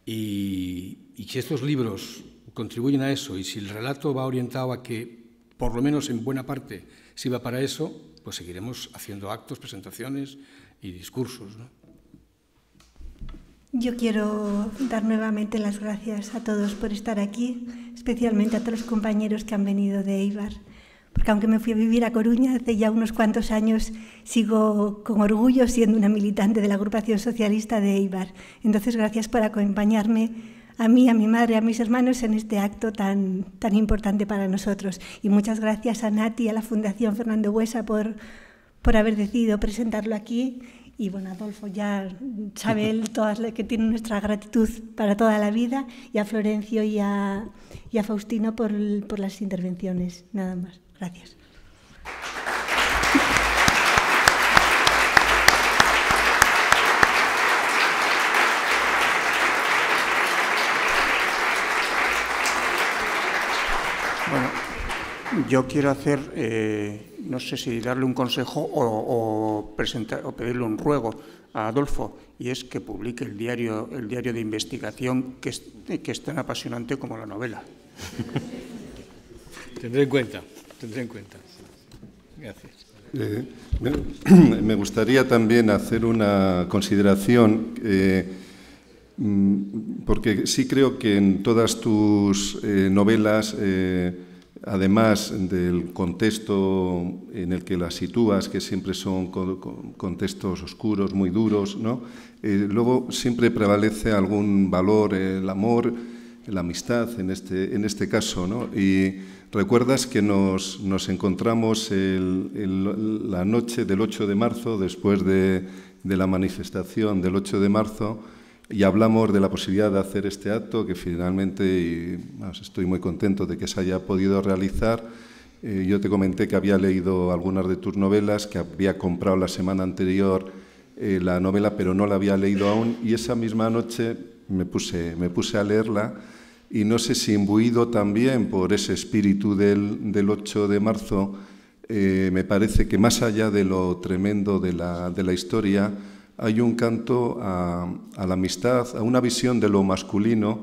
Y, si estos libros contribuyen a eso y si el relato va orientado a que, por lo menos en buena parte, sirva para eso, pues seguiremos haciendo actos, presentaciones y discursos. Yo quiero dar nuevamente las gracias a todos por estar aquí, especialmente a todos los compañeros que han venido de Eibar porque aunque me fui a vivir a Coruña hace ya unos cuantos años, sigo con orgullo siendo una militante de la agrupación socialista de Eibar. Entonces, gracias por acompañarme a mí, a mi madre, a mis hermanos en este acto tan, tan importante para nosotros. Y muchas gracias a Nati y a la Fundación Fernando Huesa por, por haber decidido presentarlo aquí. Y bueno, Adolfo ya sabe todas las que tiene nuestra gratitud para toda la vida, y a Florencio y a, a Faustino por, por las intervenciones, nada más. Gracias. Bueno, yo quiero hacer, eh, no sé si darle un consejo o, o, presentar, o pedirle un ruego a Adolfo, y es que publique el diario, el diario de investigación que que es tan apasionante como la novela. Tendré en cuenta tendré en cuenta. Gracias. Eh, me gustaría también hacer una consideración, eh, porque sí creo que en todas tus eh, novelas, además del contexto en el que las sitúas, que siempre son contextos oscuros, muy duros, ¿no? luego siempre prevalece algún valor, el amor, la amistad en este, en este caso. ¿no? Y, Recuerdas que nos, encontramos la noche del 8 de marzo, después de, la manifestación del 8 de marzo, y hablamos de la posibilidad de hacer este acto, que finalmente, estoy muy contento de que se haya podido realizar. Eh, yo te comenté que había leído algunas de tus novelas, que había comprado la semana anterior eh, la novela, pero no la había leído aún, y esa misma noche me puse a leerla y no sé si imbuido también por ese espíritu del, 8 de marzo, eh, me parece que más allá de lo tremendo de la, historia, hay un canto a, la amistad, a una visión de lo masculino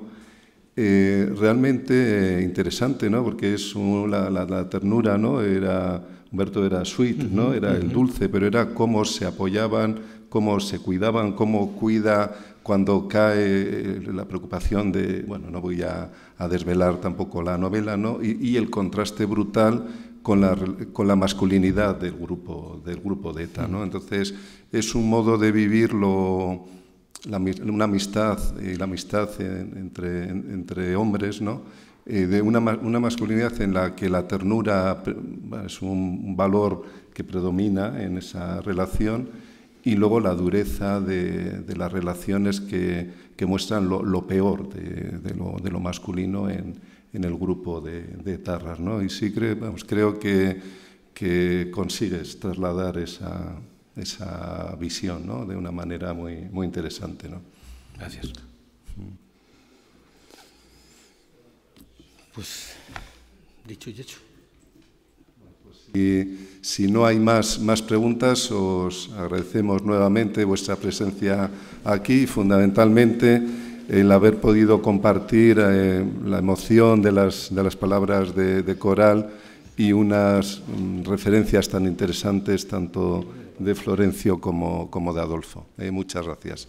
eh, realmente interesante, porque es la, ternura, ¿no? era, Humberto era sweet, ¿no? era el dulce, pero era cómo se apoyaban, cómo se cuidaban, cómo cuida cuando cae eh, la preocupación de, bueno, no voy a, a desvelar tampoco la novela, ¿no? Y, el contraste brutal con la, con la masculinidad del grupo, del grupo de ETA, ¿no? Mm. Entonces, es un modo de vivir lo, la, una amistad y eh, la amistad entre, entre hombres, ¿no? Eh, de una, una, masculinidad en la que la ternura es un valor que predomina en esa relación y luego la dureza de, las relaciones que, muestran lo, peor de, lo, masculino en, el grupo de, tarras. Y sí, creo que, consigues trasladar esa, visión de una manera muy, muy interesante. Gracias. Pues dicho y hecho. Y, si no hay más, preguntas, os agradecemos nuevamente vuestra presencia aquí, fundamentalmente el haber podido compartir eh, la emoción de las, palabras de, Coral y unas mm, referencias tan interesantes tanto de Florencio como, de Adolfo. Eh, muchas gracias.